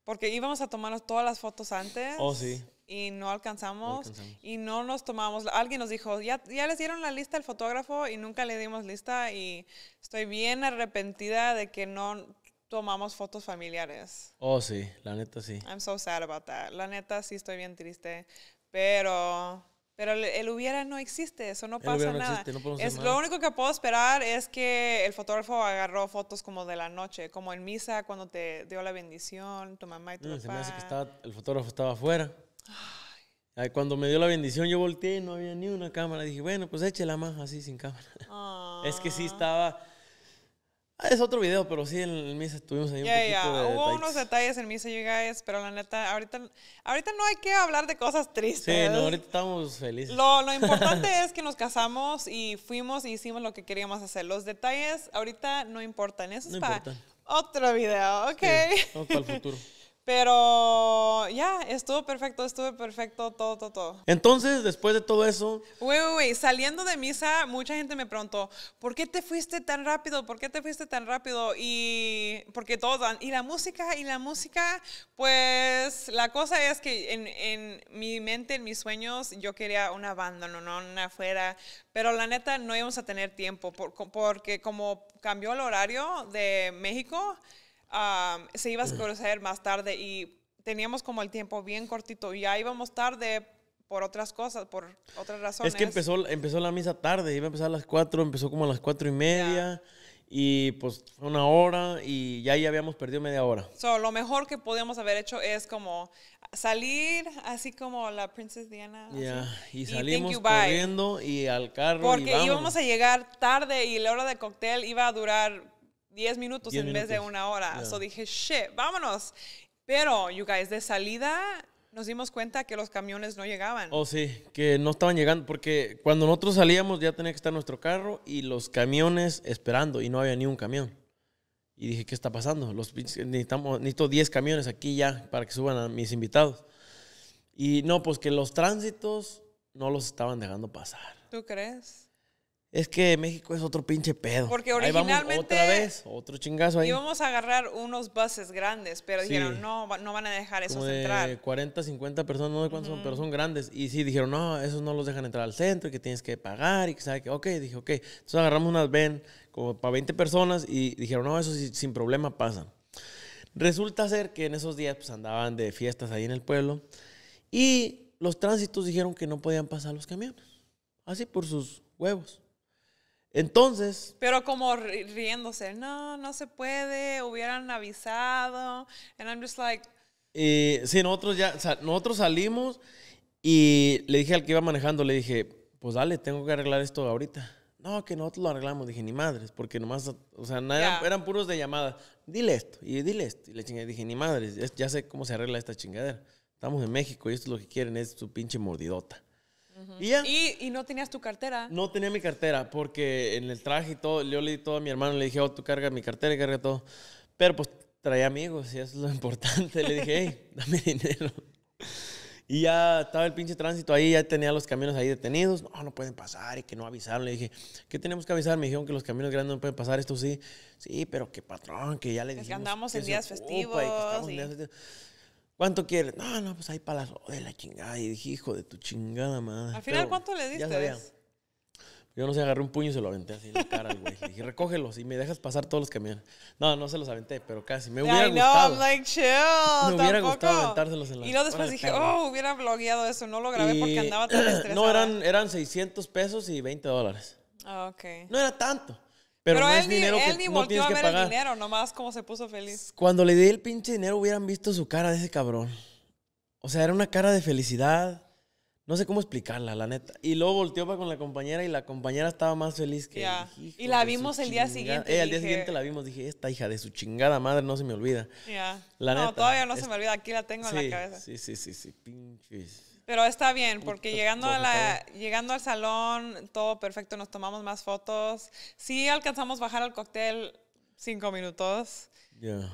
porque íbamos a tomarnos todas las fotos antes. Oh, sí. Y no alcanzamos, alcanzamos. y no nos tomamos. Alguien nos dijo, ya, ya les dieron la lista al fotógrafo y nunca le dimos lista y estoy bien arrepentida de que no tomamos fotos familiares. Oh, sí, la neta sí. I'm so sad about that. La neta sí estoy bien triste. Pero, pero el hubiera no existe, eso no pasa nada. es, lo único que puedo esperar es que el fotógrafo agarró fotos como de la noche, como en misa cuando te dio la bendición, tu mamá y tu papá. Se me que el fotógrafo estaba afuera. cuando me dio la bendición yo volteé y no había ni una cámara. Dije, bueno, pues échela más así sin cámara. Ah. es que sí estaba Ah, es otro video, pero sí en el Misa estuvimos ahí un poquito Hubo unos detalles en Misa, you guys, pero la neta, ahorita, ahorita no hay que hablar de cosas tristes. Sí, no, ahorita estamos felices. Lo, importante es que nos casamos y fuimos y e hicimos lo que queríamos hacer. Los detalles ahorita no importan. Eso es para otro video, ¿ok? para el futuro. Pero ya, estuvo perfecto, estuvo perfecto, todo, todo, todo. Entonces, después de todo eso... Güey, güey, saliendo de misa, mucha gente me preguntó, ¿por qué te fuiste tan rápido? ¿Por qué te fuiste tan rápido? Y porque todo y la música, y la música, pues la cosa es que en, mi mente, en mis sueños, yo quería una banda, no, una afuera, pero la neta no íbamos a tener tiempo, porque como cambió el horario de México, se iba a conocer más tarde y teníamos como el tiempo bien cortito y ya íbamos tarde por otras cosas, por otras razones. Es que empezó, empezó la misa tarde, iba a empezar a las 4, empezó como a las cuatro y media. Y pues una hora y ya, ya habíamos perdido media hora. lo mejor que podíamos haber hecho es como salir así como la princesa Diana. y salimos corriendo y al carro. Porque íbamos a llegar tarde y la hora de cóctel iba a durar 10 minutos en vez de una hora. Yeah. dije, shit, vámonos. Pero, you guys, de salida nos dimos cuenta que los camiones no llegaban. Oh, sí, que no estaban llegando, porque cuando nosotros salíamos ya tenía que estar nuestro carro y los camiones esperando y no había ni un camión. Y dije, ¿qué está pasando? Los, necesitamos, necesito 10 camiones aquí ya para que suban a mis invitados. Y no, pues que los tránsitos no los estaban dejando pasar. ¿Tú crees? Es que México es otro pinche pedo. Porque originalmente. otra vez, otro chingazo ahí. Íbamos a agarrar unos buses grandes, pero dijeron, no, no van a dejar esos entrar. 40, 50 personas, no sé cuántos son, pero son grandes. Y sí, dijeron, no, esos no los dejan entrar al centro y que tienes que pagar y que sabe que, ok, dije, ok. Entonces agarramos unas ven como para 20 personas y dijeron, no, eso sí, sin problema pasan. Resulta ser que en esos días pues, andaban de fiestas ahí en el pueblo y los tránsitos dijeron que no podían pasar los camiones. Así por sus huevos. Entonces. Pero como riéndose, no, no se puede, hubieran avisado. And I'm just like. sí, nosotros ya, nosotros salimos y le dije al que iba manejando, le dije, pues dale, tengo que arreglar esto ahorita. No, que nosotros lo arreglamos. Dije, ni madres, porque nomás, o sea, eran puros de llamada. Dile esto, y dile esto. Y le dije, ni madres, ya sé cómo se arregla esta chingadera. Estamos en México y esto es lo que quieren, es su pinche mordidota. Y ¿Y, ¿Y, no tenías tu cartera. No tenía mi cartera porque en el traje y todo, yo le di todo a mi hermano, le dije, oh, tú carga mi cartera y carga todo. Pero pues traía amigos y eso es lo importante. Le dije, hey, dame dinero. Y ya estaba el pinche tránsito ahí, ya tenía los caminos ahí detenidos. No, no pueden pasar y que no avisaron. Le dije, ¿qué tenemos que avisar? Me dijeron que los caminos grandes no pueden pasar, esto sí. Sí, pero qué patrón, que ya le dijimos. Es que andamos en días Y que estamos en días festivos. ¿Cuánto quieres? No, no, pues ahí para las... Oh, de la chingada. Y dije, hijo de tu chingada madre. Al final, ¿cuánto le diste? Yo no sé, agarré un puño y se lo aventé así en la cara güey. Le dije, recógelos y me dejas pasar todos los camiones. No, no se los aventé, pero casi. Me hubiera gustado. No, like, chill. Me hubiera gustado aventárselos en la Y luego después dije, oh, hubiera blogueado eso. No lo grabé porque andaba tan estresado. No, eran, eran 600 pesos y 20 dólares. Ah, ok. No era tanto. Pero, él dinero ni, él a ver el dinero, nomás como se puso feliz. Cuando le di el pinche dinero hubieran visto su cara de ese cabrón. O sea, era una cara de felicidad. No sé cómo explicarla, la neta. Y luego volteó para con la compañera y la compañera estaba más feliz que Y la vimos el día siguiente. El eh, día siguiente la vimos. Dije, esta hija de su chingada madre no se me olvida. no, todavía no se me olvida. Aquí la tengo en la cabeza. Sí, sí, sí, sí. Pinches. Pero está bien, porque llegando, a la, llegando al salón, todo perfecto, nos tomamos más fotos. Sí alcanzamos a bajar al cóctel cinco minutos.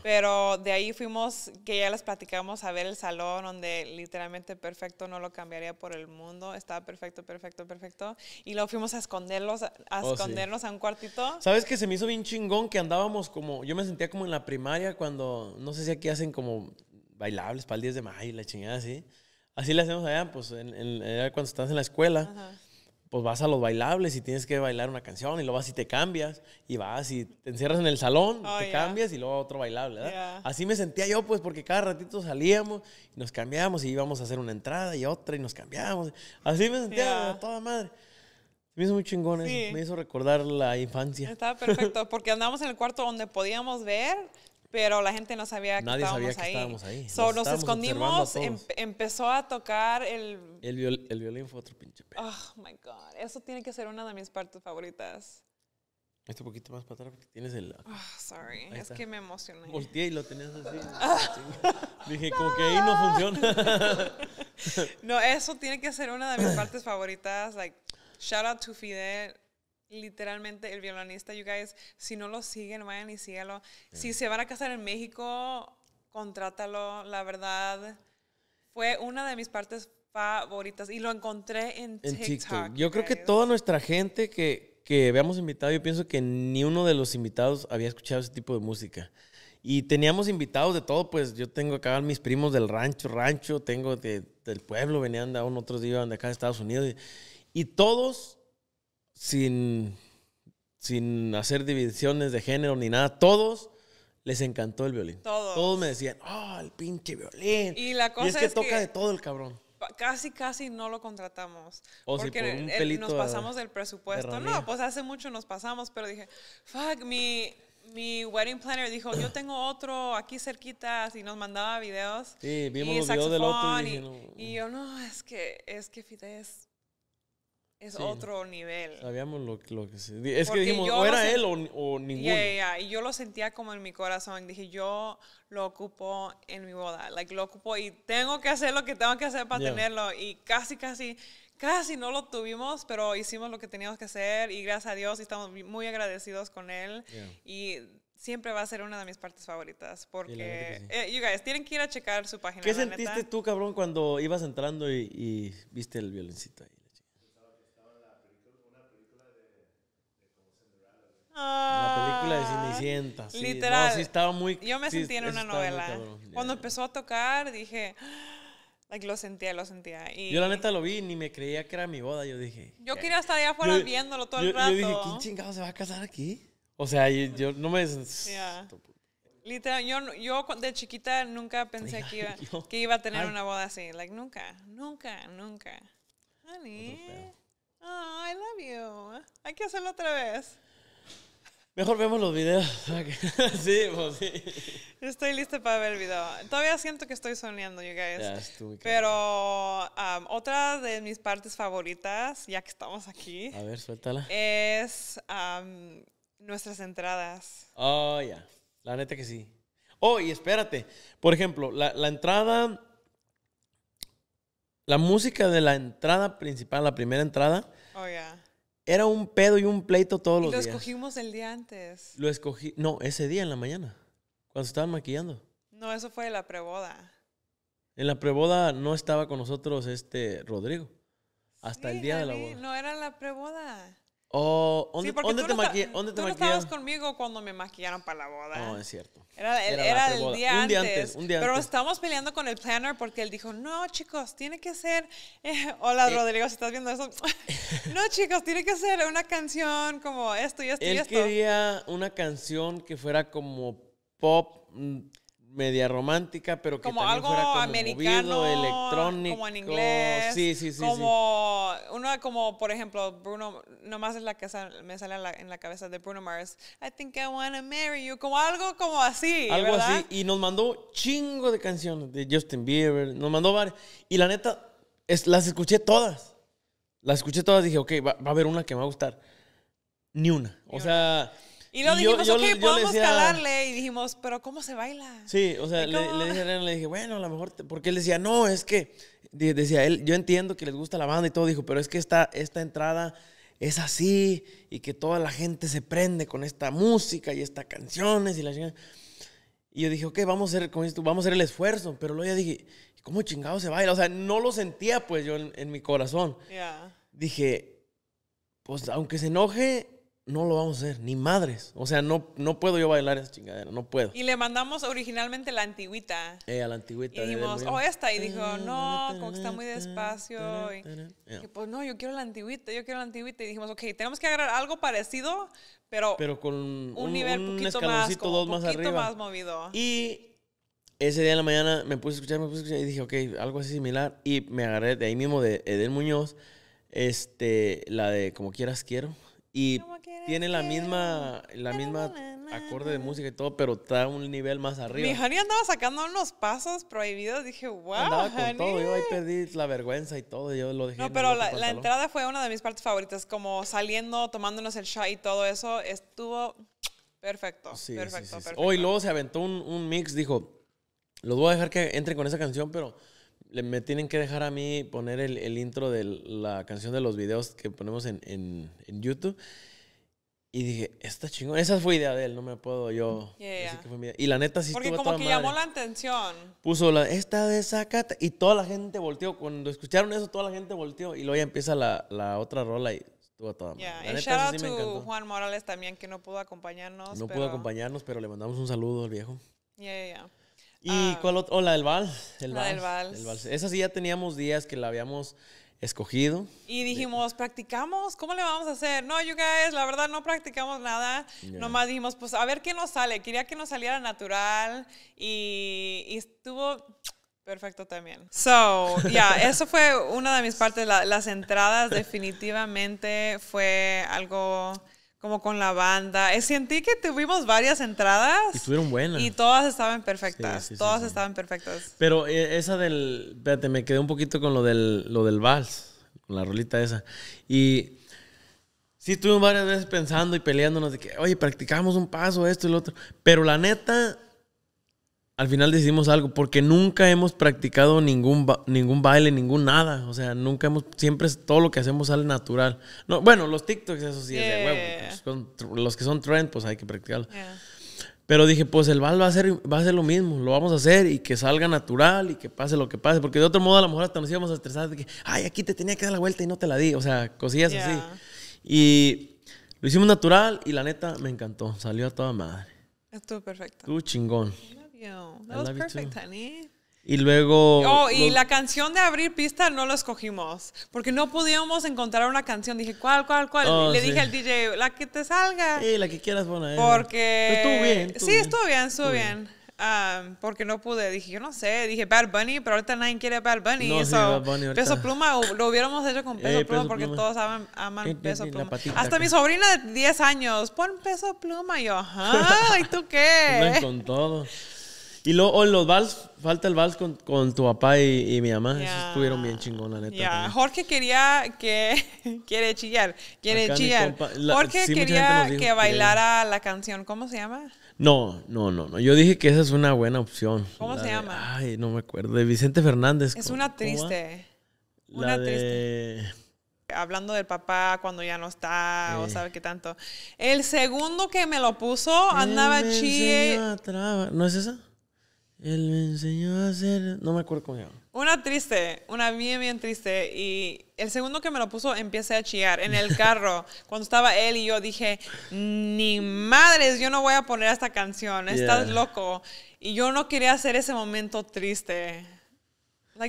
Pero de ahí fuimos, que ya les platicamos, a ver el salón donde literalmente perfecto, no lo cambiaría por el mundo, estaba perfecto, perfecto, perfecto. Y luego fuimos a esconderlos, a oh, escondernos a un cuartito. ¿Sabes que se me hizo bien chingón que andábamos como, yo me sentía como en la primaria cuando, no sé si aquí hacen como bailables para el 10 de mayo y la chingada así. Así le hacemos allá, pues cuando estás en la escuela. pues vas a los bailables y tienes que bailar una canción y luego vas y te cambias y vas y te encierras en el salón, oh, te cambias y luego otro bailable, ¿verdad? Así me sentía yo pues porque cada ratito salíamos y nos cambiamos y íbamos a hacer una entrada y otra y nos cambiamos. Así me sentía toda madre. Me hizo muy chingón me hizo recordar la infancia. Estaba perfecto porque andábamos en el cuarto donde podíamos ver pero la gente no sabía que, Nadie estábamos, sabía que ahí. estábamos ahí. nos, escondimos, empezó a tocar el... El, el, violín fue otro pinche pedo. Oh, my God. Eso tiene que ser una de mis partes favoritas. Este poquito más para atrás porque tienes el... Oh, sorry, es que me emocioné. Volteé y lo tenías así. Dije, como que ahí no funciona. no, eso tiene que ser una de mis partes favoritas. Like, shout out to Fidel literalmente el violonista, you guys, si no lo siguen, vayan y síguelo. Si se van a casar en México, contrátalo, la verdad. Fue una de mis partes favoritas y lo encontré en, TikTok. Yo creo que toda nuestra gente que, que habíamos invitado, yo pienso que ni uno de los invitados había escuchado ese tipo de música. Y teníamos invitados de todo, pues yo tengo acá mis primos del rancho, rancho, tengo del pueblo, venían de un otros días de acá de Estados Unidos. y todos sin, sin hacer divisiones de género ni nada, todos les encantó el violín. Todos. me decían, oh, el pinche violín. Y la cosa es, que toca de todo el cabrón casi, casi no lo contratamos. porque nos pasamos del presupuesto. no, pues hace mucho nos pasamos, pero dije, fuck, mi, wedding planner dijo, yo tengo otro aquí cerquita, y nos mandaba videos. Sí, vimos y los del otro. Y, yo, no, es que, es que Fidesz es otro nivel. Sabíamos lo, que se... Es que dijimos, o era él o, ninguno. Y yo lo sentía como en mi corazón. Dije, yo lo ocupo en mi boda. Like, lo ocupo y tengo que hacer lo que tengo que hacer para tenerlo. Y casi, casi, casi no lo tuvimos, pero hicimos lo que teníamos que hacer. Y gracias a Dios, estamos muy agradecidos con él. Y siempre va a ser una de mis partes favoritas porque eh, you guys tienen que ir a checar su página. ¿Qué sentiste tú, cabrón, cuando ibas entrando y, viste el violencito ahí? La película de ah, Cenicienta. Literal. Yo me sentí en una novela. Cuando empezó a tocar, dije. lo sentía, lo sentía. Y yo la neta lo vi ni me creía que era mi boda. Yo dije. Yo quería estar allá afuera viéndolo todo el rato. Yo dije, ¿quién chingado se va a casar aquí? O sea, yo, no me. Pues. Literal, yo, yo de chiquita nunca pensé que iba, que iba a tener una boda así. Like, nunca, nunca, nunca. Honey. Oh, I love you. Hay que hacerlo otra vez. Mejor vemos los videos. sí, pues sí. Estoy lista para ver el video. Todavía siento que estoy soñando, you guys. Pero otra de mis partes favoritas, ya que estamos aquí. A ver, suéltala. Es nuestras entradas. Oh, ya. La neta que sí. Oh, y espérate. Por ejemplo, la, entrada. La música de la entrada principal, la primera entrada. Oh, ya. Era un pedo y un pleito todos los días. Lo escogimos el día antes. Lo escogí, no, ese día en la mañana, cuando estaban maquillando. No, eso fue la preboda. En la preboda no estaba con nosotros este Rodrigo. Hasta el día de la boda. No era la preboda. Oh, ¿dónde, te no ¿Dónde te estabas conmigo cuando me maquillaron para la boda. No, oh, es cierto. Era, el, era día, un día, antes, Pero estábamos peleando con el planner porque él dijo, no, chicos, tiene que ser... Eh, hola, eh. Rodrigo, si estás viendo eso. no, chicos, tiene que ser una canción como esto y esto y esto. quería una canción que fuera como pop mm, media romántica, pero que como también fuera como americano, electrónico, como en inglés, sí, sí, sí, como una como por ejemplo Bruno, nomás es la que me sale en la, cabeza de Bruno Mars, I think I wanna marry you, como algo como así, algo así, y nos mandó chingo de canciones de Justin Bieber, nos mandó varias, y la neta es, las escuché todas, las escuché todas, dije, ok, va, a haber una que me va a gustar, ni una, o sea y lo dijimos, yo, yo, ok, calarle. Y dijimos, pero ¿cómo se baila? Sí, o sea, le, dije bueno, a lo mejor. Porque él decía, no, es que. Decía él, yo entiendo que les gusta la banda y todo. Dijo, pero es que esta, esta entrada es así y que toda la gente se prende con esta música y estas canciones y la Y yo dije, ok, vamos a hacer, vamos a hacer el esfuerzo. Pero luego ya dije, ¿cómo chingado se baila? O sea, no lo sentía pues yo en, mi corazón. Ya. Dije, pues aunque se enoje, no lo vamos a hacer, ni madres. O sea, no, no puedo yo bailar esa chingadera, no puedo. Y le mandamos originalmente la antigüita. Eh, la antigüita. Y dijimos, oh, esta. Y dijo, no, como que está muy despacio. Y, pues no, yo quiero la antigüita, yo quiero la antigüita. Y dijimos, ok, tenemos que agarrar algo parecido, pero, pero con un, nivel un poquito más, dos más más movido. Y ese día en la mañana me puse a escuchar, me puse a escuchar y dije, ok, algo así similar. Y me agarré de ahí mismo de Edel Muñoz, este, la de Como quieras quiero. Y tiene la misma, la misma acorde de música y todo, pero está un nivel más arriba. Mi honey andaba sacando unos pasos prohibidos. Dije, wow. Andaba con todo. Yo ahí perdí la vergüenza y todo. Yo lo dije No, pero la, entrada fue una de mis partes favoritas. Como saliendo, tomándonos el shot y todo eso. Estuvo perfecto. Sí, perfecto, sí, sí, Hoy luego se aventó un, un mix. Dijo, los voy a dejar que entren con esa canción, pero me tienen que dejar a mí poner el, intro de la canción de los videos que ponemos en, YouTube. Y dije, esta chingón. Esa fue idea de él, no me puedo yo. Mm, y la neta sí Porque como que llamó la atención. Puso la, esta de saca Y toda la gente volteó. Cuando escucharon eso, toda la gente volteó. Y luego ya empieza la, otra rola y estuvo toda y Juan Morales también, que no pudo acompañarnos. No pudo acompañarnos, pero le mandamos un saludo al viejo. yeah ya, ¿Y ah. cuál otro? Oh, la del Val. El la del Vals. El Esa sí ya teníamos días que la habíamos escogido. Y dijimos, ¿practicamos? ¿Cómo le vamos a hacer? No, you guys, la verdad no practicamos nada. Nomás dijimos, pues a ver qué nos sale. Quería que nos saliera natural y, estuvo perfecto también. So, yeah, eso fue una de mis partes. las entradas definitivamente fue algo como con la banda. Eh, sentí que tuvimos varias entradas. Y estuvieron buenas. Y todas estaban perfectas. todas estaban perfectas. Pero eh, esa del. Espérate, me quedé un poquito con lo del, lo del vals. Con la rolita esa. Y. Sí, estuvimos varias veces pensando y peleándonos de que, oye, practicamos un paso, esto y lo otro. Pero la neta, al final decidimos algo, porque nunca hemos practicado ningún, ningún baile, ningún nada. O sea, nunca hemos, siempre todo lo que hacemos sale natural. No, bueno, los TikToks, eso sí, es pues, los que son trend, pues hay que practicarlo. Pero dije, pues el bal va a, ser, va a ser lo mismo, lo vamos a hacer y que salga natural y que pase lo que pase, porque de otro modo a lo mejor hasta nos íbamos a estresar de que, ay, aquí te tenía que dar la vuelta y no te la di, o sea, cosillas así. Y lo hicimos natural y la neta me encantó, salió a toda madre. Estuvo perfecto. Estuvo chingón perfect, Y luego. Oh, y la canción de abrir pista no la escogimos. Porque no pudimos encontrar una canción. Dije, ¿cuál, cuál, cuál? Oh, le dije al DJ, la que te salga. Sí, la que quieras poner. Eh. Porque. estuvo bien. sí, estuvo bien, estuvo, bien. Ah, porque no pude. Dije, yo no sé. Dije Bad Bunny, pero ahorita nadie quiere Bad Bunny. peso Pluma, lo hubiéramos hecho con eh, Peso, Pluma porque todos aman, eh, Peso Pluma. Hasta mi sobrina de 10 años, pon Peso Pluma. Y yo, ajá, ¿y tú qué? con todo. Y luego oh, en los vals, falta el vals con, tu papá y, mi mamá. estuvieron bien chingón, la neta. Jorge quería que. quiere chillar. Quiere chillar. Jorge quería que bailara la canción. ¿Cómo se llama? No, no, no, no. Yo dije que esa es una buena opción. ¿Cómo se llama? Ay, no me acuerdo. De Vicente Fernández. Es una triste. Una triste hablando del papá cuando ya no está o sabe qué tanto. El segundo que me lo puso andaba chill. No es esa. Él me enseñó a hacer. No me acuerdo cómo era. Una triste, una bien, bien triste. Y el segundo que me lo puso, empecé a chillar en el carro. cuando estaba él y yo dije, ni madres, yo no voy a poner esta canción, estás loco. Y yo no quería hacer ese momento triste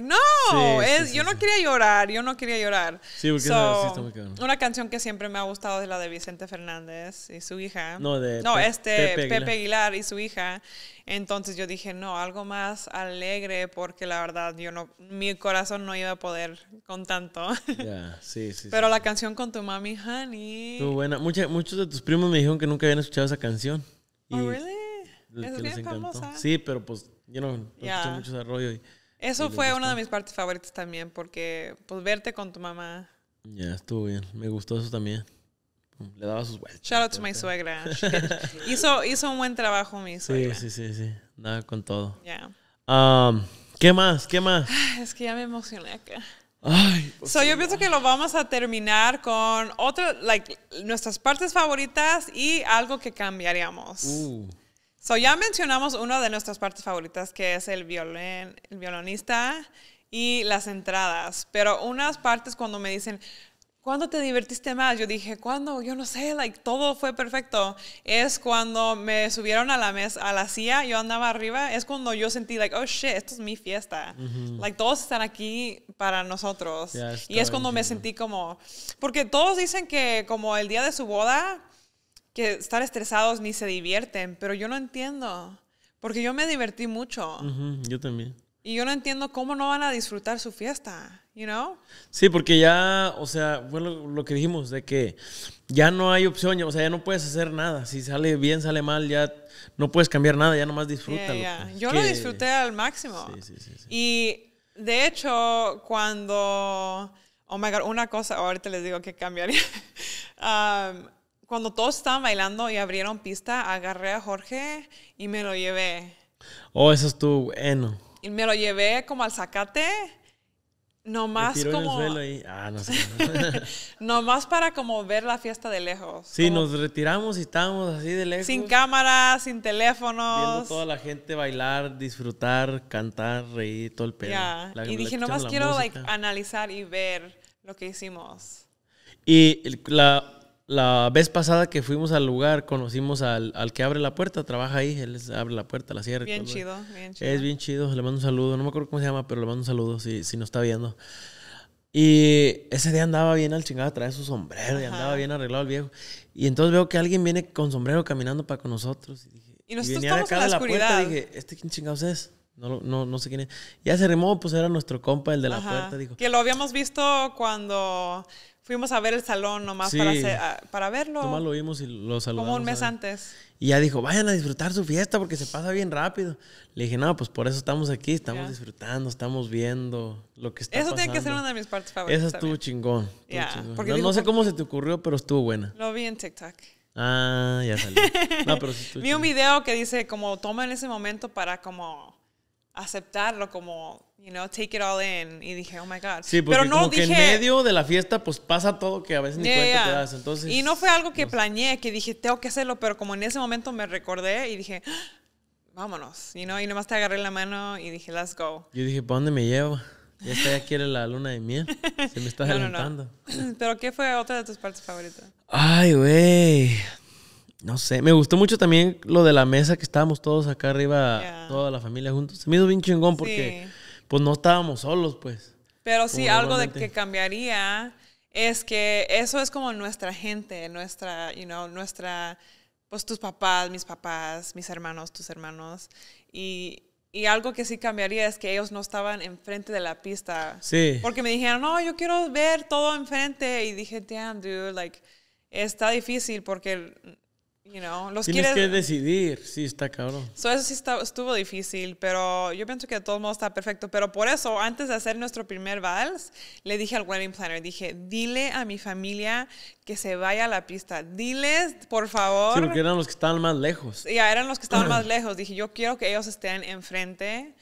no, yo no quería llorar, yo no quería llorar. Sí, porque Una canción que siempre me ha gustado es la de Vicente Fernández y su hija. No, de no, este Pepe Aguilar. y su hija. Entonces yo dije, no, algo más alegre porque la verdad yo no, mi corazón no iba a poder con tanto. sí, sí. Pero la canción con tu mami, honey. Muy buena. muchos de tus primos me dijeron que nunca habían escuchado esa canción. Oh, y really? Es bien famosa. Sí, pero pues yo no, no mucho eso fue una de mis partes favoritas también, porque pues verte con tu mamá. Ya, estuvo bien. Me gustó eso también. Le daba sus vueltas. Shout out to my suegra. hizo, hizo un buen trabajo mi suegra. Sí, sí, sí, sí. Nada con todo. Ya. ¿Qué más? ¿Qué más? Es que ya me emocioné acá. Ay, pues yo pienso que lo vamos a terminar con otras, like, nuestras partes favoritas y algo que cambiaríamos. Uh. So, ya mencionamos una de nuestras partes favoritas, que es el, violín, el violonista y las entradas. Pero unas partes cuando me dicen, ¿cuándo te divertiste más? Yo dije, ¿cuándo? Yo no sé, like, todo fue perfecto. Es cuando me subieron a la mesa, a la silla, yo andaba arriba, es cuando yo sentí, like, oh shit, esto es mi fiesta. Like, todos están aquí para nosotros. y es cuando me sentí como, porque todos dicen que como el día de su boda, que estar estresados ni se divierten, pero yo no entiendo, porque yo me divertí mucho. yo también. Y yo no entiendo cómo no van a disfrutar su fiesta, you know? Sí, porque ya, o sea, bueno lo, que dijimos, de que ya no hay opción, o sea, ya no puedes hacer nada. Si sale bien, sale mal, ya no puedes cambiar nada, ya nomás disfrútalo. Pues. Yo lo disfruté al máximo. Y de hecho, cuando. Oh my God, una cosa, ahorita les digo que cambiaría. Um, cuando todos estaban bailando y abrieron pista, agarré a Jorge y me lo llevé. Oh, eso estuvo bueno. Y me lo llevé como al zacate. Nomás como. Ah, no sé. nomás para como ver la fiesta de lejos. Sí, nos retiramos y estábamos así de lejos. Sin cámaras, sin teléfonos. Viendo toda la gente bailar, disfrutar, cantar, reír, todo el pedo. y dije, nomás quiero analizar y ver lo que hicimos. Y la la vez pasada que fuimos al lugar, conocimos al, que abre la puerta, trabaja ahí, él abre la puerta, la cierra. Bien chido, bien chido. Es bien chido, le mando un saludo, no me acuerdo cómo se llama, pero le mando un saludo si, si nos está viendo. Y ese día andaba bien al chingado, trae su sombrero y andaba bien arreglado el viejo. Y entonces veo que alguien viene con sombrero caminando para con nosotros. Y, dije, y nosotros estamos la, oscuridad. Puerta, dije, ¿este quién chingados es? No, no, no sé quién es. Ya se remó, pues era nuestro compa, el de la puerta. Dijo, que lo habíamos visto cuando fuimos a ver el salón nomás para, ah, para verlo. Nomás lo vimos y lo saludamos. Como un mes antes. Y ya dijo, vayan a disfrutar su fiesta porque se pasa bien rápido. Le dije, no, pues por eso estamos aquí, estamos disfrutando, estamos viendo lo que está pasando. Eso tiene que ser una de mis partes favoritas. Esa estuvo chingón. no, sé cómo se te ocurrió, pero estuvo buena. Lo vi en TikTok. Ah, ya salió. No, pero Vi un video que dice como toma en ese momento para como aceptarlo como, you know, take it all in. Y dije, oh my God. Sí, Pero no dije, que en medio de la fiesta pues pasa todo que a veces ni cuenta te Entonces, y no fue algo que pues, planeé, que dije, tengo que hacerlo, pero como en ese momento me recordé y dije, ah, vámonos, y no y nomás te agarré la mano y dije, let's go. Yo dije, ¿para dónde me llevo? Ya está, ya quiere la luna de miel. Se me está no, ¿Pero qué fue otra de tus partes favoritas? Ay, güey. No sé, me gustó mucho también lo de la mesa que estábamos todos acá arriba, toda la familia juntos. Se me hizo bien chingón porque pues no estábamos solos, pues. Pero sí, algo de que cambiaría es que eso es como nuestra gente, nuestra, you know, nuestra, pues tus papás, mis papás, mis hermanos, tus hermanos. Y, y algo que sí cambiaría es que ellos no estaban enfrente de la pista. Sí. Porque me dijeron, no, yo quiero ver todo enfrente. Y dije, damn, dude, like, está difícil porque los Tienes que decidir, sí, está cabrón. eso sí estuvo difícil, pero yo pienso que de todos modos está perfecto. Pero por eso, antes de hacer nuestro primer vals, le dije al wedding planner, dije, dile a mi familia que se vaya a la pista. Diles, por favor. Sí, porque eran los que estaban más lejos. Ya, eran los que estaban más lejos. Dije, yo quiero que ellos estén enfrente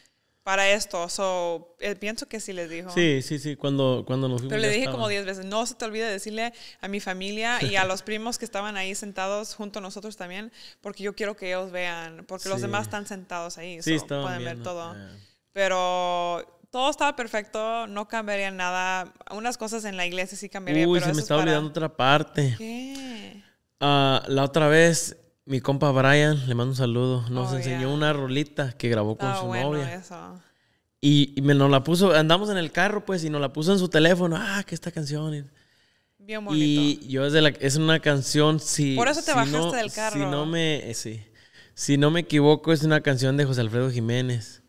para esto. So, eh, pienso que sí les dijo. Sí, sí, sí, cuando, cuando nos Pero le dije como 10 veces, no se te olvide decirle a mi familia y a los primos que estaban ahí sentados junto a nosotros también, porque yo quiero que ellos vean, porque los demás están sentados ahí, sí, so, pueden ver todo. Eh. Pero todo estaba perfecto, no cambiaría nada. Unas cosas en la iglesia sí cambiarían. Uy, pero se me estaba olvidando otra parte. ¿Qué? Ah, la otra vez mi compa Brian, le mando un saludo, nos oh, enseñó una rolita que grabó con su novia. Y, me, nos la puso, andamos en el carro pues y nos la puso en su teléfono, ah, que esta canción. Bien Y yo es, de la, es una canción, si... Por eso te bajaste no, del carro. Si no me... Eh, si no me equivoco, es una canción de José Alfredo Jiménez.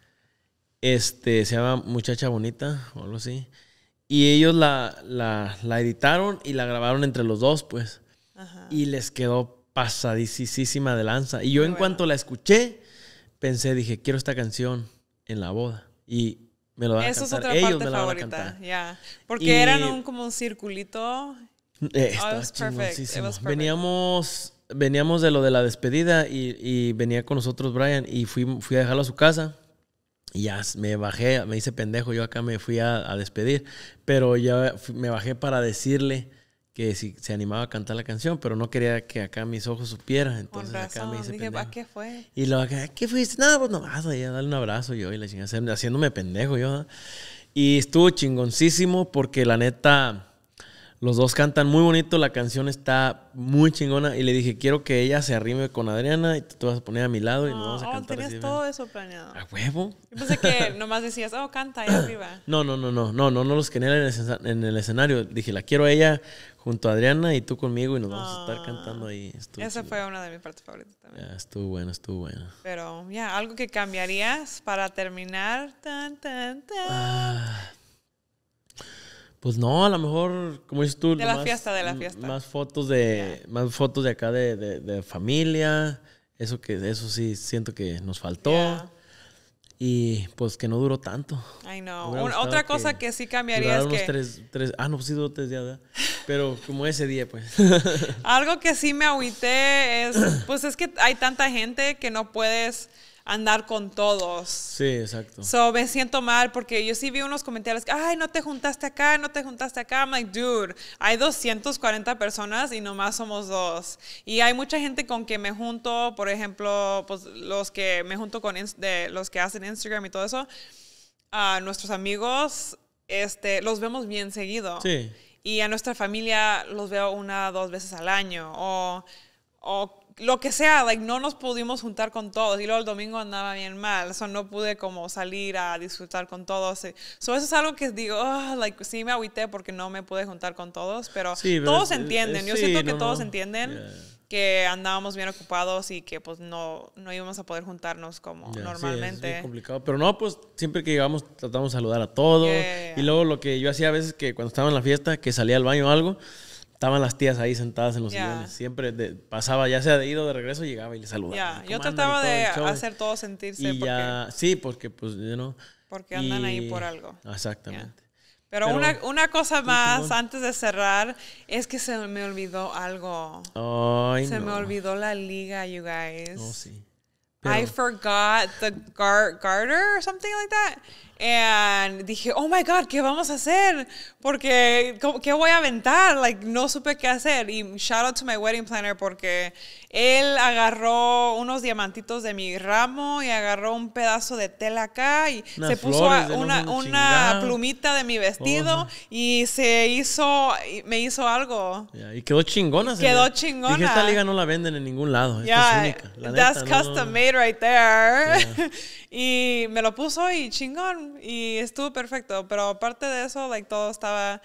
Este, se llama Muchacha Bonita o algo así. Y ellos la, la, editaron y la grabaron entre los dos, pues. Y les quedó pasadicísima de lanza. Y yo en cuanto la escuché, pensé, dije, quiero esta canción en la boda. Y me lo van a cantar. Es Ellos parte la favorita. a cantar. Porque eran un, como un circulito. Eh, oh, Veníamos, veníamos de lo de la despedida y, venía con nosotros Brian y fui, a dejarlo a su casa. Y ya me bajé, me hice pendejo, yo acá me fui a, a despedir, pero ya me bajé para decirle que se animaba a cantar la canción, pero no quería que acá mis ojos supieran. Entonces acá me ¿a qué fue? Y luego qué fuiste? Nada, pues nomás, ahí a darle un abrazo yo y la chingada, haciéndome pendejo yo. Y estuvo chingoncísimo porque la neta los dos cantan muy bonito, la canción está muy chingona y le dije, quiero que ella se arrime con Adriana y tú te vas a poner a mi lado y nos vamos a oh, cantar. tenías todo eso planeado. A huevo. Yo pensé que nomás decías, oh, canta ahí arriba. No, no, no, no, no, no, no los quería en el, escenario. Dije, la quiero ella junto a Adriana y tú conmigo y nos vamos a estar ah, cantando ahí. esa fue una de mis partes favoritas también. estuvo bueno, estuvo bueno. Pero ya, algo que cambiarías para terminar. Tan, tan, tan. Ah. Pues no, a lo mejor, como dices tú. De la más, fiesta, de la fiesta. Más fotos de, más fotos de acá de, familia. Eso que, eso sí siento que nos faltó. Y pues que no duró tanto. Ay, no. Otra cosa que, sí cambiaría es que. Tres, tres, ah, no, pues sí duró tres días, Pero como ese día, pues. Algo que sí me agüité es. Pues es que hay tanta gente que no puedes andar con todos. Sí, exacto. So me siento mal porque yo sí vi unos comentarios ay, no te juntaste acá, no te juntaste acá. I'm like, dude, hay 240 personas y nomás somos dos. Y hay mucha gente con que me junto, por ejemplo, pues los que me junto con los que hacen Instagram y todo eso, a nuestros amigos, este, los vemos bien seguido. Sí. Y a nuestra familia los veo una, dos veces al año. O, o lo que sea, like, no nos pudimos juntar con todos. Y luego el domingo andaba bien mal, eso no pude como salir a disfrutar con todos. Eh, eso es algo que digo, ah, like, sí me agüité porque no me pude juntar con todos, pero, todos entienden. Yo siento que todos entienden. que andábamos bien ocupados y que pues no, no íbamos a poder juntarnos como normalmente. es complicado. Pero no, pues siempre que llegamos tratamos de saludar a todos. y luego lo que yo hacía a veces que cuando estaba en la fiesta, que salía al baño o algo, estaban las tías ahí sentadas en los sillones. Siempre pasaba, ya sea de ido de regreso, llegaba y le saludaba. Yo trataba de hacer todo sentirse. sí, porque pues, Porque andan ahí por algo. Exactamente. Pero, una, cosa más antes de cerrar es que se me olvidó algo. se me olvidó la liga, you guys. Oh, sí. I forgot the garter or something like that. Y dije, oh my God, ¿qué vamos a hacer? Porque, ¿qué voy a aventar? Like, no supe qué hacer. Y shout out to my wedding planner porque él agarró unos diamantitos de mi ramo y agarró un pedazo de tela acá y se puso una, una, plumita de mi oh, vestido y se hizo, me hizo algo. y quedó chingona. quedó chingona. Dije, esta liga no la venden en ningún lado. Yeah, es única. that's custom made right there. Y me lo puso y chingón. Y estuvo perfecto. Pero aparte de eso, like, todo estaba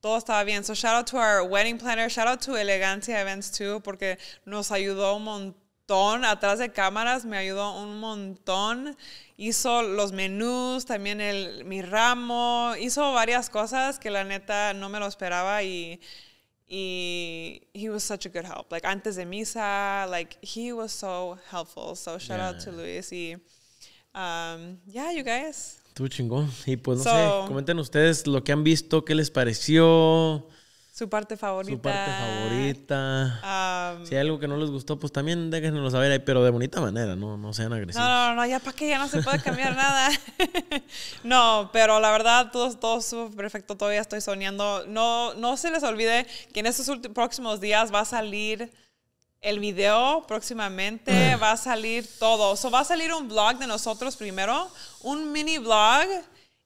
todo estaba bien. So shout out to our wedding planner, shout out to Elegancia Events too, porque nos ayudó un montón atrás de cámaras, me ayudó un montón. Hizo los menús, también el, mi ramo, hizo varias cosas que la neta no me lo esperaba y, y he was such a good help. Like antes de misa, like he was so helpful. So shout out to Luis y um, yeah, you guys. Tú chingón. Y pues no sé, comenten ustedes lo que han visto, qué les pareció. Su parte favorita. Su parte favorita. Um, si hay algo que no les gustó, pues también déjenoslo saber ahí, pero de bonita manera, no, no sean agresivos. No, no, no, ya para que ya no se puede cambiar nada. no, pero la verdad, todo, todo estuvo perfecto, todavía estoy soñando. No, no se les olvide que en estos próximos días va a salir el video próximamente mm. va a salir todo. So, va a salir un blog de nosotros primero, un mini blog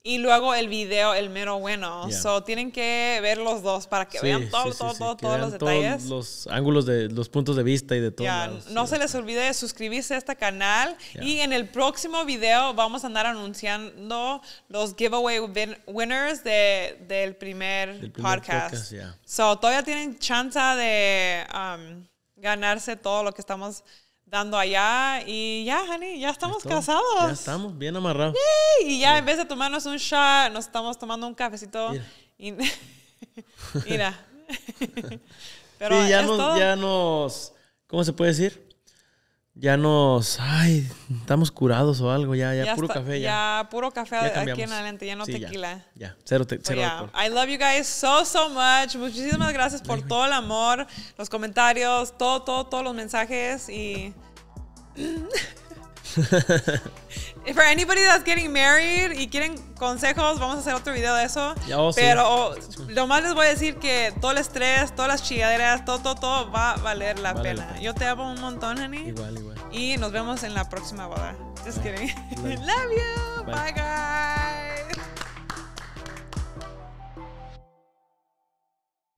y luego el video, el mero bueno. So, tienen que ver los dos para que vean todos los detalles. los ángulos de los puntos de vista y de todo. No se les olvide de suscribirse a este canal. Y en el próximo video vamos a andar anunciando los giveaway winners de, del primer, podcast. so, todavía tienen chance de. Um, ganarse todo lo que estamos dando allá y ya, honey, ya estamos casados. Ya estamos bien amarrados. y ya en vez de tomarnos un shot, nos estamos tomando un cafecito. Y, Mira. Pero ya, nos, ya nos, ¿cómo se puede decir? ya nos, ay, estamos curados o algo, ya, ya, puro café. Ya. ya. puro café aquí en adelante, ya no tequila. Ya, cero, te, cero alcohol. I love you guys so, so much. Muchísimas gracias por todo el amor, los comentarios, todo, todo, todos los mensajes y... For anybody that's getting married y quieren consejos, vamos a hacer otro video de eso. Oh, Pero lo más les voy a decir que todo el estrés, todas las chilladeras, todo, todo, todo va a valer la, pena. Yo te amo un montón, honey. Igual, igual. Y nos vemos en la próxima boda. Just kidding. Love, you. Bye guys.